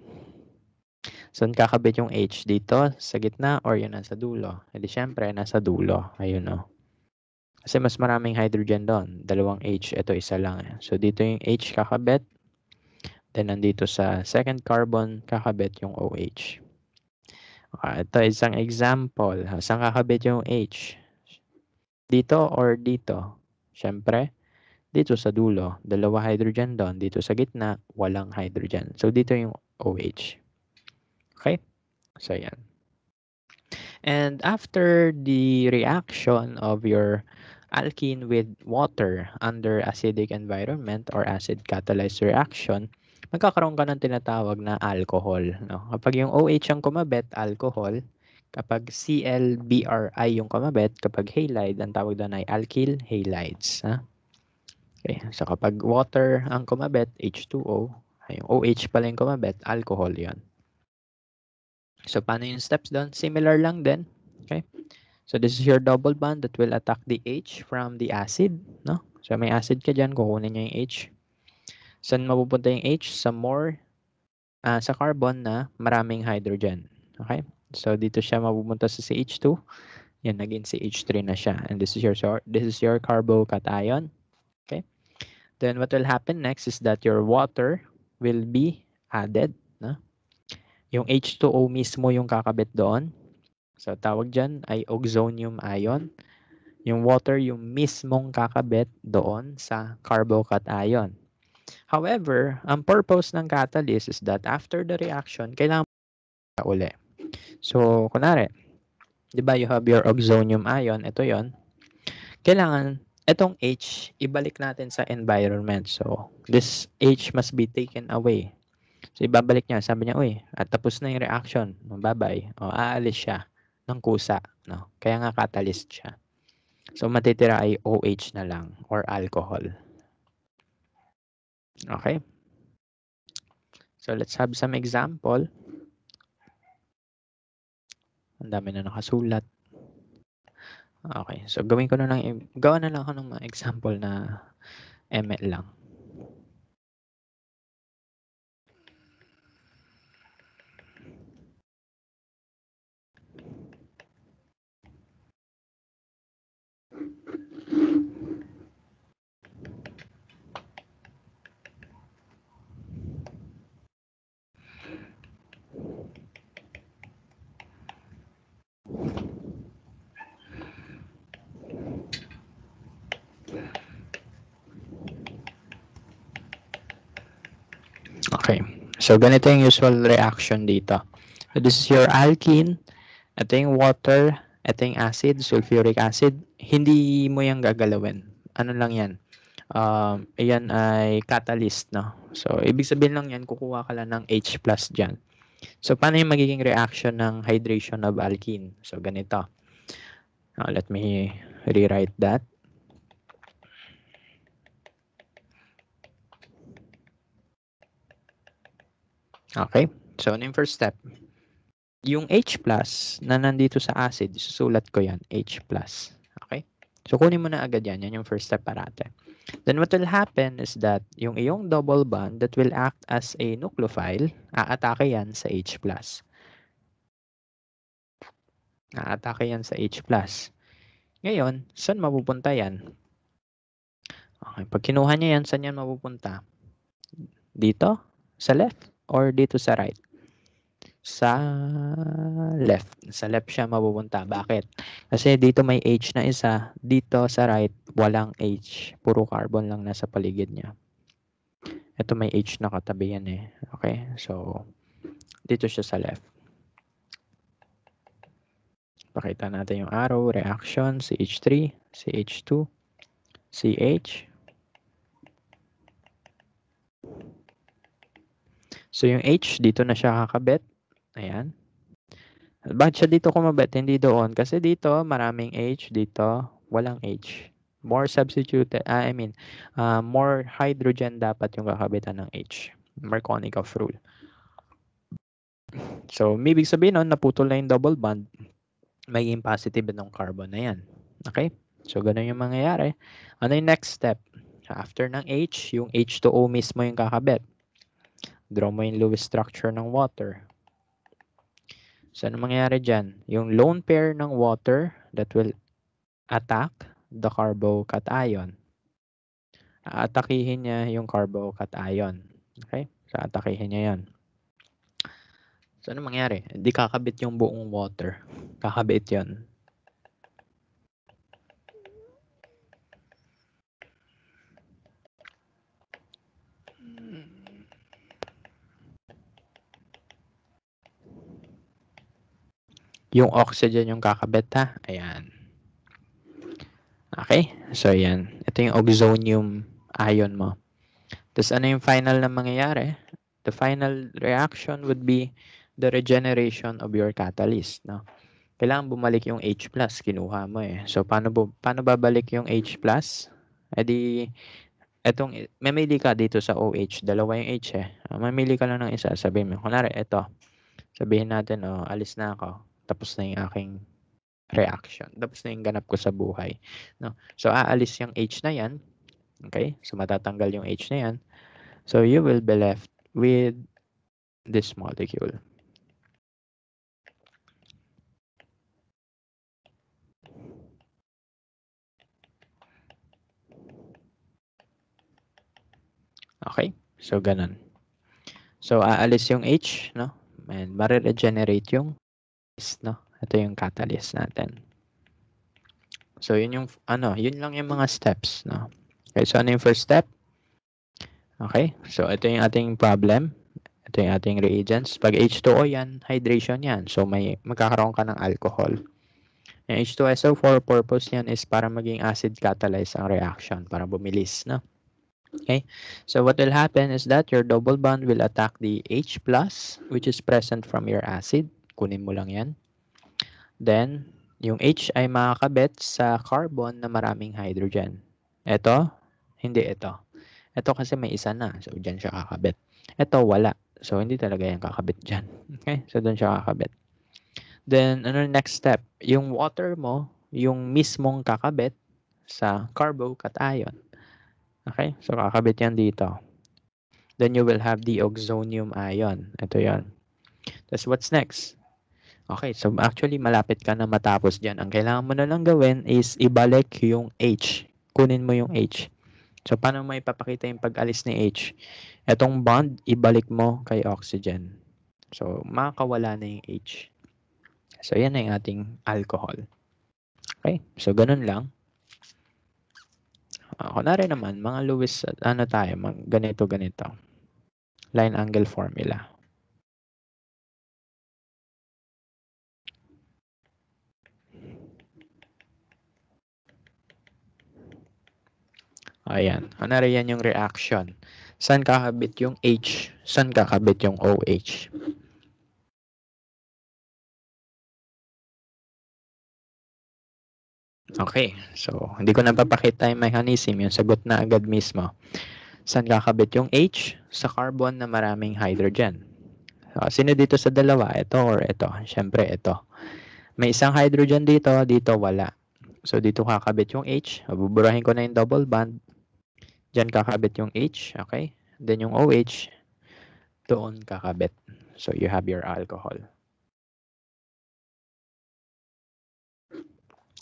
Saan kakabit yung H? Dito, sa gitna, or yun, nasa dulo? E di syempre, nasa dulo. Ayun, no? Oh. Kasi mas maraming hydrogen doon. Dalawang H, ito isa lang. Eh. So, dito yung H kakabit. Then, nandito sa second carbon, kakabit yung OH. Okay, ah, ito isang example. Saan kakabit yung H? Dito or dito? Siyempre, dito sa dulo, dalawa hydrogen doon. Dito sa gitna, walang hydrogen. So, dito yung OH. Okay? So, yan. And after the reaction of your alkene with water under acidic environment or acid-catalyzed reaction, magkakaroon ka ng tinatawag na alcohol. No? Kapag yung OH ang kumabit, alcohol. Kapag ClBRI yung kumabit, kapag halide, ang tawag doon ay alkyl halides. Ha? Okay. So kapag water ang kumabit, H2O, ay yung OH pala yung kumabit, alcohol yon So, paano yung steps doon? Similar lang din. Okay? So, this is your double bond that will attack the H from the acid. No? So, may acid ka dyan, kukunin nyo yung H. Saan mapupunta yung H? Sa more, uh, sa carbon na maraming hydrogen. Okay? So, dito siya mapupunta sa CH2. Yan, naging CH3 na siya. And this is your, this is your carbocation. Okay? Then, what will happen next is that your water will be added. Yung H2O mismo yung kakabit doon. So tawag dyan ay oxonium ion. Yung water yung mismong kakabit doon sa carbocation. However, ang purpose ng catalyst is that after the reaction, kailangan uli. So, kunari, di ba you have your oxonium ion, ito yon. Kailangan itong H, ibalik natin sa environment. So, this H must be taken away. So ibabalik niya, sabi niya, uy, at ah, tapos na yung reaction, mababay, o oh, aalis siya ng kusa, no? Kaya nga catalyst siya. So matitira ay OH na lang or alcohol. Okay? So let's have some example. Ang dami na nakasulat. Okay, so gawin ko na lang, gawa na lang ako ng mga example na ML lang. So, ganito yung usual reaction dito. So, this is your alkene. Ito yung water. Ito yung acid, sulfuric acid. Hindi mo yung gagalawin. Ano lang yan? Um, ayan ay catalyst, no? So, ibig sabihin lang yan, kukuha ka lang ng H plus dyan. So, paano yung magiging reaction ng hydration of alkene? So, ganito. Now, let me rewrite that. Okay? So, ano yung first step? Yung H plus na nandito sa acid, susulat ko yan, H plus. Okay? So, kunin mo na agad yan. Yan yung first step parate. Then, what will happen is that yung iyong double bond that will act as a nucleophile, aatake yan sa H plus. Aatake yan sa H plus. Ngayon, saan mapupunta yan? Okay, pag kinuha niya yan, saan yan mapupunta? Dito? Sa left? or dito sa right? Sa left. Sa left siya mabubunta. Bakit? Kasi dito may H na isa. Dito sa right, walang H. Puro carbon lang nasa paligid niya. Ito may H na katabi yan eh. Okay? So, dito siya sa left. Pakita natin yung arrow, reaction, CH3, CH2, CH, So yung H, dito na siya kakabit. Ayan. Bakit siya dito kumabit? Hindi doon. Kasi dito, maraming H. Dito, walang H. More substituted, uh, I mean, uh, more hydrogen dapat yung kakabitan ng H. Markovnikov rule. So, may ibig sabihin nun, naputol na yung double bond, magiging positive ng carbon na yan. Okay? So, ganun yung mangyayari. Ano yung next step? After ng H, yung H2O mismo yung kakabit. Draw mo yung Lewis structure ng water. So, ano mangyayari dyan? Yung lone pair ng water that will attack the carbocation. Atakihin niya yung carbocation. Okay? So, atakihin niya yan. So, ano mangyayari? Hindi kakabit yung buong water. Kakabit yon Yung oxygen yung kakabit ha. Ayan. Okay? So, ayan. Ito yung oxonium ion mo. Tapos ano yung final na mangyayari? The final reaction would be the regeneration of your catalyst. No? Kailangan bumalik yung H+, kinuha mo eh. So, paano, bu- paano babalik yung H+, e di, etong, mamili ka dito sa OH, dalawa yung H eh. Mamili ka lang ng isa, sabihin mo, kunwari, ito. Sabihin natin, oh, alis na ako tapos na yung aking reaction. Tapos na yung ganap ko sa buhay. No? So, aalis yung H na yan. Okay? So, matatanggal yung H na yan. So, you will be left with this molecule. Okay? So, ganun. So, aalis yung H, no? And mariregenerate yung no? Ito yung catalyst natin. So, yun yung, ano, yun lang yung mga steps, no? Okay, so ano yung first step? Okay, so ito yung ating problem. Ito yung ating reagents. Pag H2O yan, hydration yan. So, may, magkakaroon ka ng alcohol. Yung H2SO4 purpose niyan is para maging acid catalyze ang reaction, para bumilis, no? Okay, so what will happen is that your double bond will attack the H+, which is present from your acid kunin mo lang yan. Then, yung H ay makakabit sa carbon na maraming hydrogen. Ito, hindi ito. Ito kasi may isa na, so dyan siya kakabit. Ito, wala. So, hindi talaga yan kakabit dyan. *laughs* Okay? So, dyan siya kakabit. Then, ano next step? Yung water mo, yung mismong kakabit sa carbocation. Okay? So, kakabit yan dito. Then, you will have the oxonium ion. Ito yon. Tapos, what's next? Okay, so actually malapit ka na matapos dyan. Ang kailangan mo na lang gawin is ibalik yung H. Kunin mo yung H. So, paano mo ipapakita yung pag-alis ni H? Itong bond, ibalik mo kay oxygen. So, makakawala na yung H. So, yan na yung ating alcohol. Okay, so ganun lang. Uh, kunwari naman, mga Lewis, ano tayo, mga ganito, ganito. Line angle formula. Ayan. Kunwari ano yan yung reaction. San kakabit yung H? San kakabit yung OH? Okay. So, hindi ko napapakita yung mechanism. Yung sagot na agad mismo. San kakabit yung H? Sa carbon na maraming hydrogen. So, sino dito sa dalawa? Ito or ito? Siyempre, ito. May isang hydrogen dito, dito wala. So, dito kakabit yung H. Buburahin ko na yung double bond. Diyan kakabit yung H, okay? Then yung OH, doon kakabit. So you have your alcohol.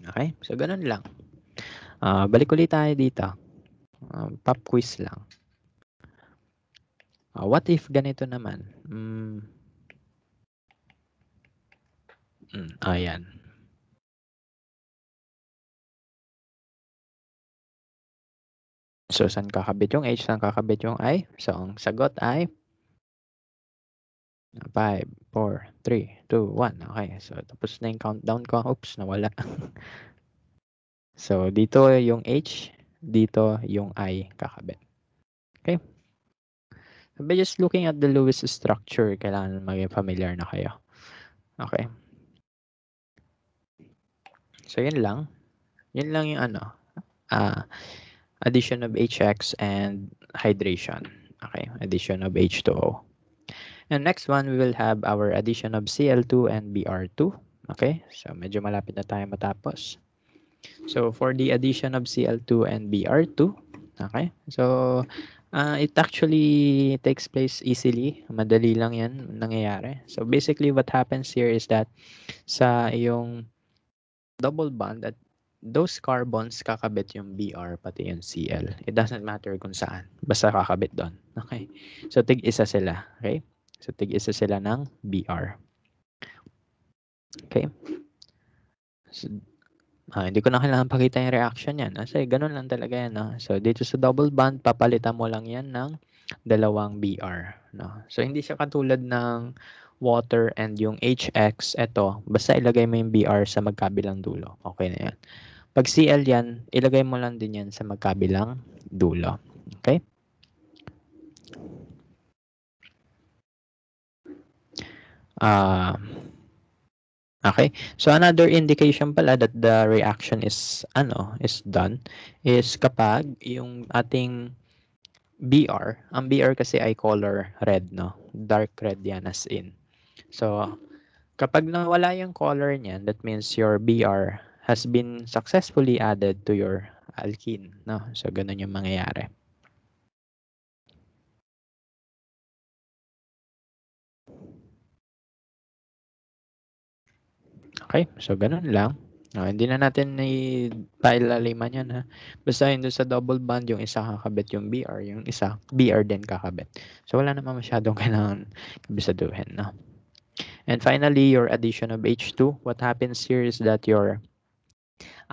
Okay? So ganun lang. Uh, balik ulit tayo dito. Uh, pop quiz lang. Uh, what if ganito naman? Mm. Mm, ayan. So, saan kakabit yung H? Saan kakabit yung I? So, ang sagot ay 5, 4, 3, 2, 1. Okay, so tapos na yung countdown ko. Oops, nawala. *laughs* so, dito yung H, dito yung I kakabit. Okay. By just looking at the Lewis structure, kailangan maging familiar na kayo. Okay. So, yun lang. Yun lang yung ano. Ah, uh, addition of HX and hydration. Okay, addition of H2O. And next one, we will have our addition of Cl2 and Br2. Okay, so medyo malapit na tayo matapos. So for the addition of Cl2 and Br2, okay, so uh, it actually takes place easily. Madali lang yan nangyayari. So basically what happens here is that sa yung double bond at those carbons kakabit yung BR pati yung CL. It doesn't matter kung saan. Basta kakabit doon. *laughs* Okay. So tig-isa sila. Okay? So tig-isa sila ng BR. Okay? So, ah, hindi ko na kailangan pakita yung reaction yan. Kasi ganun lang talaga yan. No? Ah. So dito sa double bond, papalitan mo lang yan ng dalawang BR. No? So hindi siya katulad ng water and yung HX, ito, basta ilagay mo yung BR sa magkabilang dulo. Okay na yan. Pag CL yan, ilagay mo lang din yan sa magkabilang dulo. Okay? Uh, Okay. So another indication pala that the reaction is ano, is done is kapag yung ating BR, ang BR kasi ay color red, no? Dark red yan as in. So kapag nawala yung color niyan, that means your BR has been successfully added to your alkene. No? So, ganun yung mangyayari. Okay, so ganun lang. No, hindi na natin i-pailaliman yan ha. Basta yun sa double bond, yung isa kakabit yung BR, yung isa BR din kakabit. So wala naman masyadong *laughs* kailangan kabisaduhin. No? And finally, your addition of H2. What happens here is that your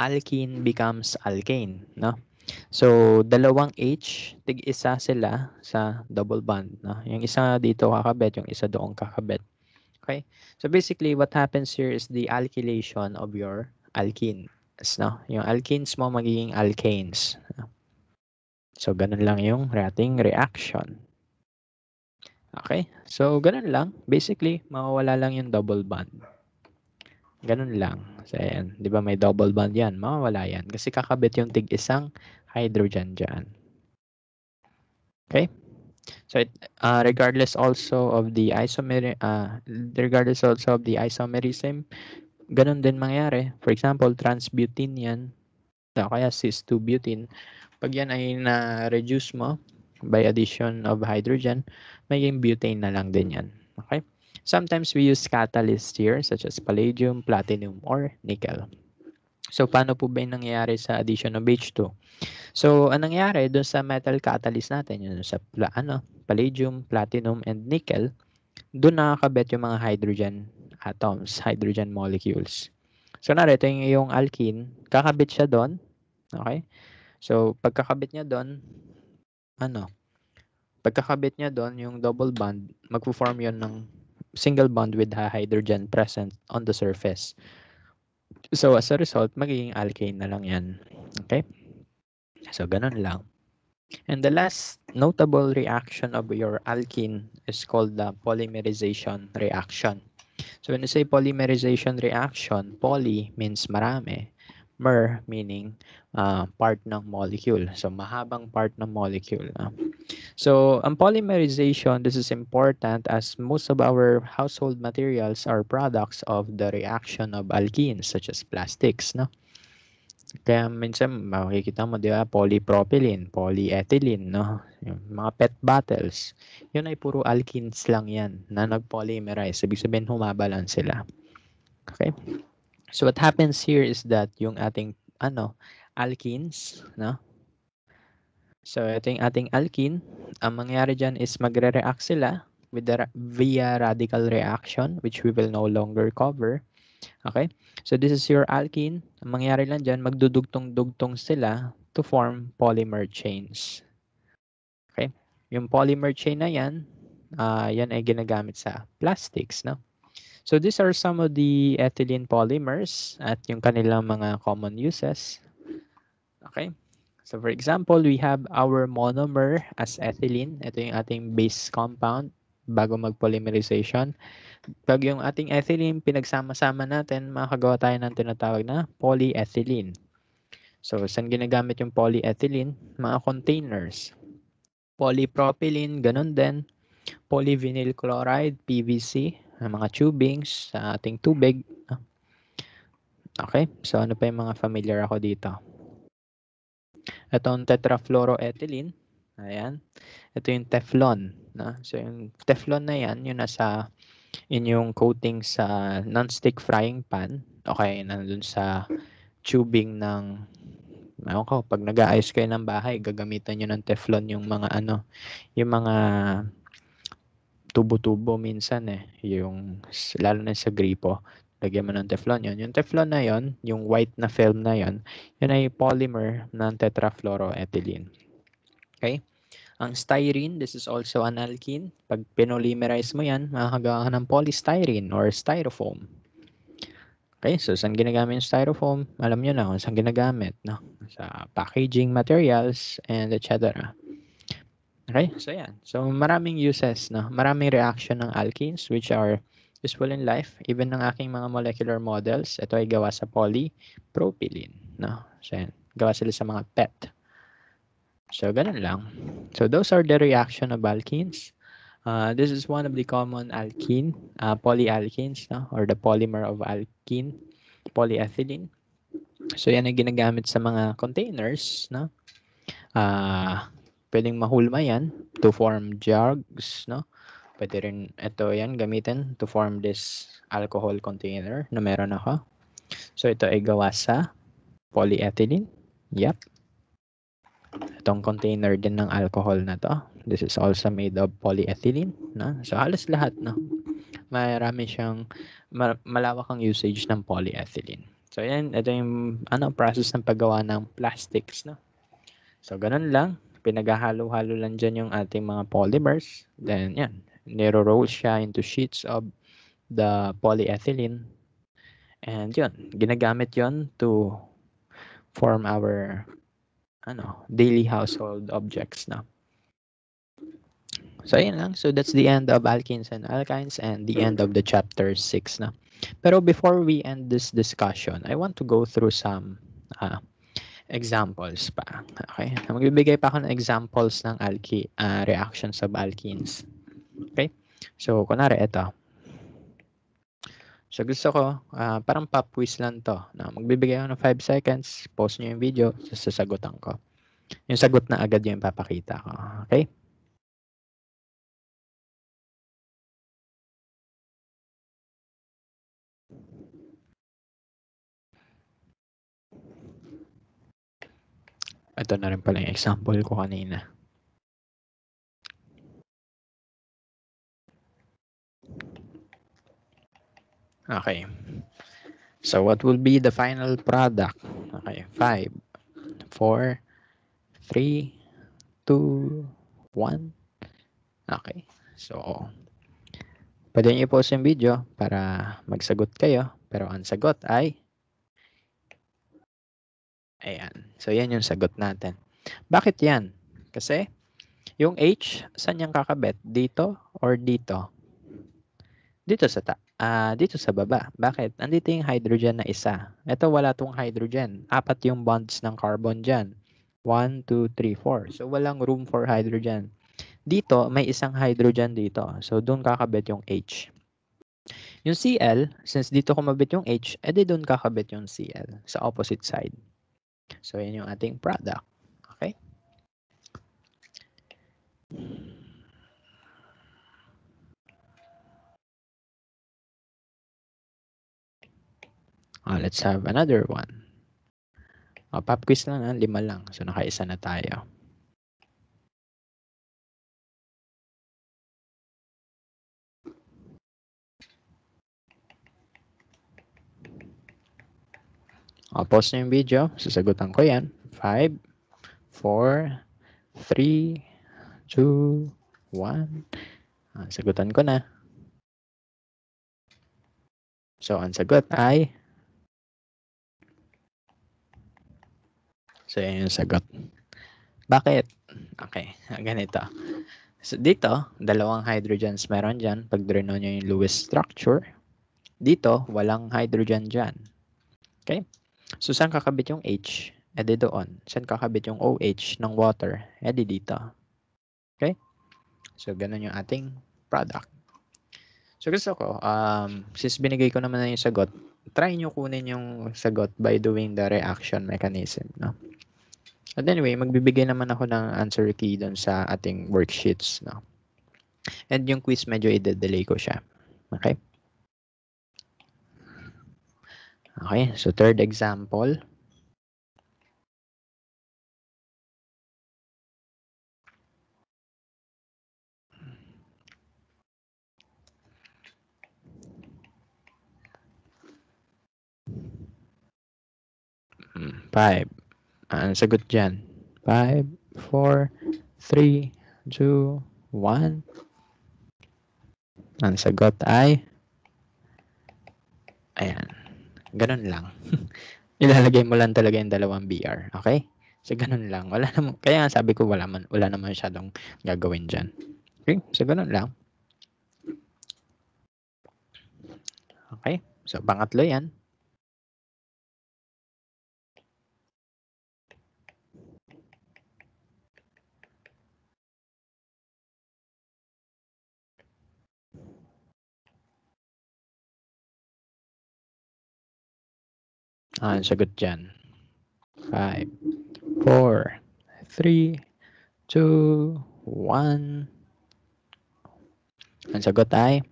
alkene becomes alkane, no? So, dalawang H, tig-isa sila sa double bond, no? Yung isa dito kakabit, yung isa doon kakabit. Okay? So, basically, what happens here is the alkylation of your alkenes, no? Yung alkenes mo magiging alkanes. So, ganun lang yung rating reaction. Okay? So, ganun lang. Basically, mawawala lang yung double bond. Ganun lang. So, ayan. Di ba may double bond yan? Mawawala yan. Kasi kakabit yung tig isang hydrogen dyan. Okay? So, it, uh, regardless also of the isomer uh, ah, regardless also of the isomerism, ganun din mangyari. For example, transbutene yan. So, kaya cis-2-butene. Pag yan ay na-reduce mo by addition of hydrogen, magiging butane na lang din yan. Okay? Sometimes we use catalyst here such as palladium, platinum, or nickel. So, paano po ba yung nangyayari sa addition of H2? So, ang nangyayari doon sa metal catalyst natin, yun sa pla, ano, palladium, platinum, and nickel, doon nakakabit yung mga hydrogen atoms, hydrogen molecules. So, narito yung iyong alkene, kakabit siya doon, okay? So, pagkakabit niya doon, ano, pagkakabit niya doon, yung double bond, magpo-form yun ng single bond with hydrogen present on the surface. So as a result, magiging alkane na lang yan. Okay? So ganun lang. And the last notable reaction of your alkene is called the polymerization reaction. So when you say polymerization reaction, poly means marami. Mer meaning uh, part ng molecule. So mahabang part ng molecule. Uh. So ang polymerization, this is important as most of our household materials are products of the reaction of alkenes such as plastics. No? Kaya minsan makikita mo, di ba, polypropylene, polyethylene, no? Yung mga pet bottles. Yun ay puro alkenes lang yan na nag-polymerize. Sabi sabihin, humaba lang sila. Okay? So what happens here is that yung ating, ano, alkenes, no? So ito yung ating alkene. Ang mangyari dyan is magre-react sila with the, via radical reaction which we will no longer cover. Okay? So this is your alkene. Ang mangyari lang dyan, magdudugtong-dugtong sila to form polymer chains. Okay? Yung polymer chain na yan, uh, yan ay ginagamit sa plastics. No? So these are some of the ethylene polymers at yung kanilang mga common uses. Okay? So for example, we have our monomer as ethylene. Ito yung ating base compound bago mag-polymerization. Pag yung ating ethylene, pinagsama-sama natin, makagawa tayo ng tinatawag na polyethylene. So saan ginagamit yung polyethylene? Mga containers. Polypropylene, ganun din. Polyvinyl chloride, PVC, mga tubings sa ating tubig. Okay, so ano pa yung mga familiar ako dito? Itong tetrafluoroethylene, ayan. Ito yung Teflon. Na? So yung Teflon na yan, yung nasa inyong coating sa non-stick frying pan. Okay, nandun sa tubing ng Ewan ko, pag nag-aayos kayo ng bahay, gagamitan nyo ng Teflon yung mga ano, yung mga tubo-tubo minsan eh, yung lalo na sa gripo, lagyan mo ng teflon yon. Yung teflon na yon, yung white na film na yon, yun ay polymer ng tetrafluoroethylene. Okay? Ang styrene, this is also an alkene. Pag pinolymerize mo yan, makakagawa ka ng polystyrene or styrofoam. Okay, so saan ginagamit yung styrofoam? Alam nyo na kung saan ginagamit. No? Sa packaging materials and etc. Okay, so yan. So maraming uses. No? Maraming reaction ng alkenes which are useful in life. Even ng aking mga molecular models, ito ay gawa sa polypropylene. No? So, yan. Gawa sila sa mga PET. So, ganun lang. So, those are the reaction of alkenes. Uh, this is one of the common alkene, uh, polyalkenes, no? or the polymer of alkene, polyethylene. So, yan ang ginagamit sa mga containers. No? Uh, pwedeng mahulma yan to form jugs. No? Pwede rin ito yan gamitin to form this alcohol container na meron ako. So ito ay gawa sa polyethylene. Yep. Itong container din ng alcohol na to. This is also made of polyethylene. Na? So halos lahat na. Marami siyang, ma malawak ang usage ng polyethylene. So yan, ito yung ano, process ng paggawa ng plastics. No? So ganun lang. Pinaghahalo-halo lang dyan yung ating mga polymers. Then yan, Narrow roll siya into sheets of the polyethylene. And yun, ginagamit yun to form our ano, daily household objects na. So, yun lang. So, that's the end of alkenes and alkynes and the end of the chapter 6 na. Pero before we end this discussion, I want to go through some uh, examples pa. Okay? Magbibigay pa ako ng examples ng alky, uh, ah, reactions of alkenes. Okay? So, kunwari, ito. So, gusto ko, uh, parang pop quiz lang to. Na magbibigay ako ng 5 seconds, post nyo yung video, sasagutan ko. Yung sagot na agad yung papakita ko. Okay? Ito na rin pala yung example ko kanina. Okay. So what will be the final product? Okay, 5, 4, 3, 2, 1. Okay. So, pwede nyo i-pause yung video para magsagot kayo. Pero ang sagot ay, ayan. So, yan yung sagot natin. Bakit yan? Kasi, yung H, saan niyang kakabit? Dito or dito? Dito sa taas ah, dito sa baba. Bakit? Andito yung hydrogen na isa. Ito, wala tong hydrogen. Apat yung bonds ng carbon dyan. 1, 2, 3, 4. So, walang room for hydrogen. Dito, may isang hydrogen dito. So, doon kakabit yung H. Yung Cl, since dito kumabit yung H, edi doon kakabit yung Cl sa opposite side. So, yan yung ating product. Okay? Uh, let's have another one. Uh, pop quiz lang, ha? Ah. lima lang. So, nakaisa na tayo. Uh, pause na yung video. Sasagutan ko yan. 5, 4, 3, 2, 1. Uh, sagutan ko na. So, ang sagot ay So, yun yung sagot. Bakit? Okay, *laughs* ganito. So, dito, dalawang hydrogens meron dyan. Pag drino nyo yung Lewis structure, dito, walang hydrogen dyan. Okay? So, saan kakabit yung H? E di doon. Saan kakabit yung OH ng water? E di dito. Okay? So, ganun yung ating product. So, gusto ko, um, since binigay ko naman na yung sagot, try nyo kunin yung sagot by doing the reaction mechanism. No? At anyway, magbibigay naman ako ng answer key doon sa ating worksheets. No? And yung quiz, medyo i-delay ko siya. Okay? Okay, so third example. Hmm, five. Ah, ang sagot dyan, 5, 4, 3, 2, 1. Ang sagot ay, ayan, ganun lang. *laughs* Ilalagay mo lang talaga yung dalawang BR, okay? So, ganun lang. Wala naman, kaya nga sabi ko, wala, man, wala naman masyadong gagawin dyan. Okay? So, ganun lang. Okay? So, pangatlo yan. Ah, ang sagot dyan. 5, 4, 3, 2, 1. Ang sagot ay?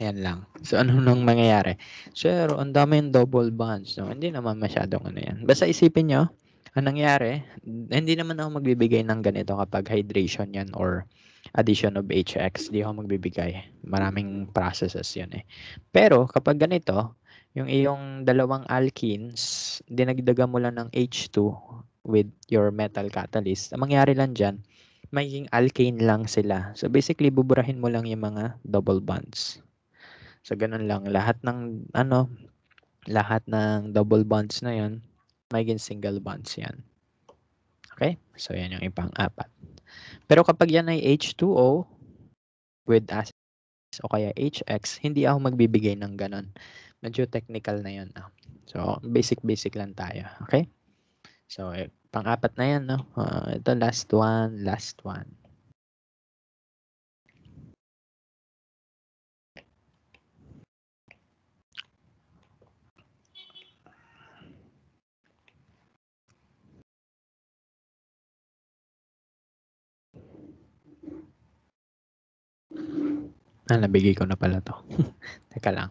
Ayan lang. So, ano nang mangyayari? Sir, ang dami yung double bonds. No? Hindi naman masyadong ano yan. Basta isipin nyo, ang nangyari, hindi naman ako magbibigay ng ganito kapag hydration yan or addition of HX. Di ako magbibigay. Maraming processes yun eh. Pero kapag ganito, yung iyong dalawang alkenes, dinagdagan mo lang ng H2 with your metal catalyst. Ang mangyari lang dyan, magiging alkane lang sila. So basically, buburahin mo lang yung mga double bonds. So ganun lang. Lahat ng, ano, lahat ng double bonds na yun, magiging single bonds yan. Okay? So yan yung ipang-apat. Pero kapag yan ay H2O with acid o kaya HX, hindi ako magbibigay ng ganun. Medyo technical na yun. No? Ah. So, basic-basic lang tayo. Okay? So, eh, pang-apat na yan. No? Uh, ito, last one, last one. Ah, nabigay ko na pala to. *laughs* Teka lang.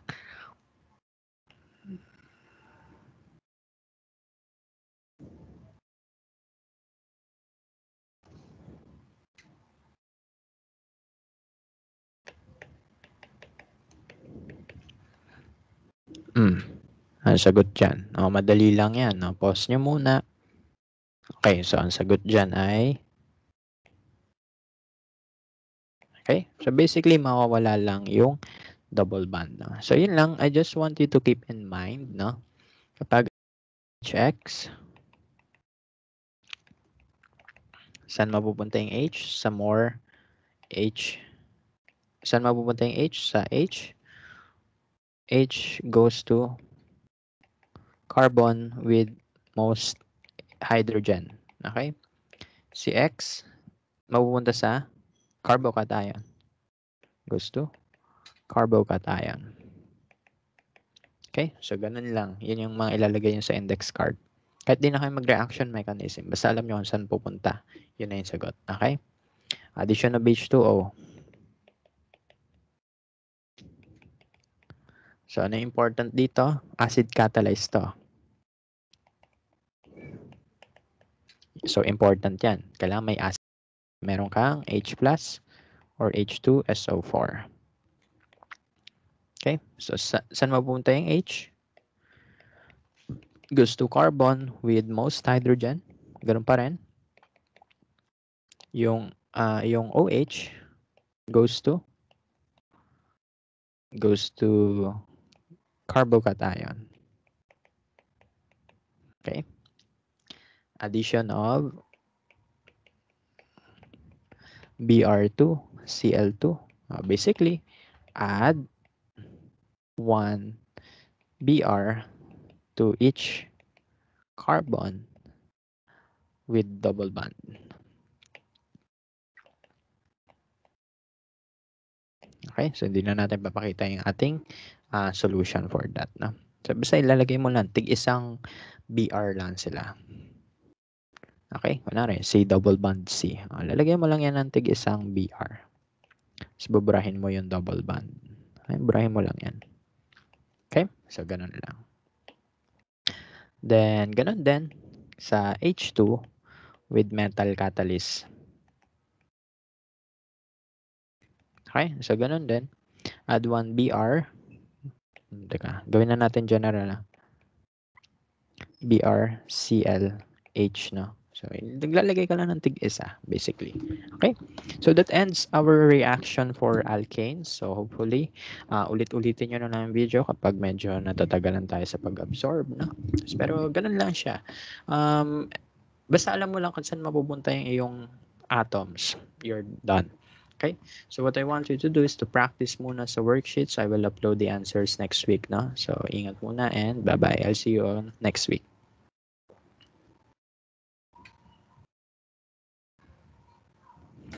Mm. Ang sagot dyan. O, oh, madali lang yan. O, oh, pause nyo muna. Okay, so ang sagot dyan ay Okay? So basically, mawawala lang yung double bond. No? So yun lang, I just want you to keep in mind, no? Kapag checks, saan mapupunta yung H? Sa more H. Saan mapupunta yung H? Sa H. H goes to carbon with most hydrogen. Okay? Si X, mapupunta sa Carbocation. Gusto? Carbocation. Okay? So, ganun lang. Yun yung mga ilalagay nyo sa index card. Kahit di na kayo mag-reaction mechanism, basta alam nyo kung saan pupunta. Yun na yung sagot. Okay? Addition of H2O. So, ano important dito? Acid catalyzed to. So, important yan. Kailangan may acid meron kang H plus or H2SO4. Okay, so sa saan mapunta yung H? Goes to carbon with most hydrogen. Ganun pa rin. Yung, uh, yung OH goes to goes to carbocation. Okay. Addition of Br2, Cl2. Uh, basically, add 1 Br to each carbon with double bond. Okay, so hindi na natin papakita yung ating uh, solution for that. No? So, basta ilalagay mo lang, tig isang BR lang sila. Okay, wala rin. Say double bond C. O, ah, lalagyan mo lang yan ng tig isang BR. Tapos buburahin mo yung double bond. Okay, burahin mo lang yan. Okay, so ganun lang. Then, ganun din sa H2 with metal catalyst. Okay, so ganun din. Add 1 BR. Teka, gawin na natin general. Ah. BR, CL, H, no? So, naglalagay ka lang ng tig-isa, basically. Okay? So, that ends our reaction for alkanes. So, hopefully, uh, ulit-ulitin nyo na lang video kapag medyo natatagalan tayo sa pag-absorb. No? Pero, ganun lang siya. Um, basta alam mo lang kung saan mapupunta yung iyong atoms. You're done. Okay? So what I want you to do is to practice muna sa worksheets. I will upload the answers next week, no? So ingat muna and bye-bye. I'll see you on next week.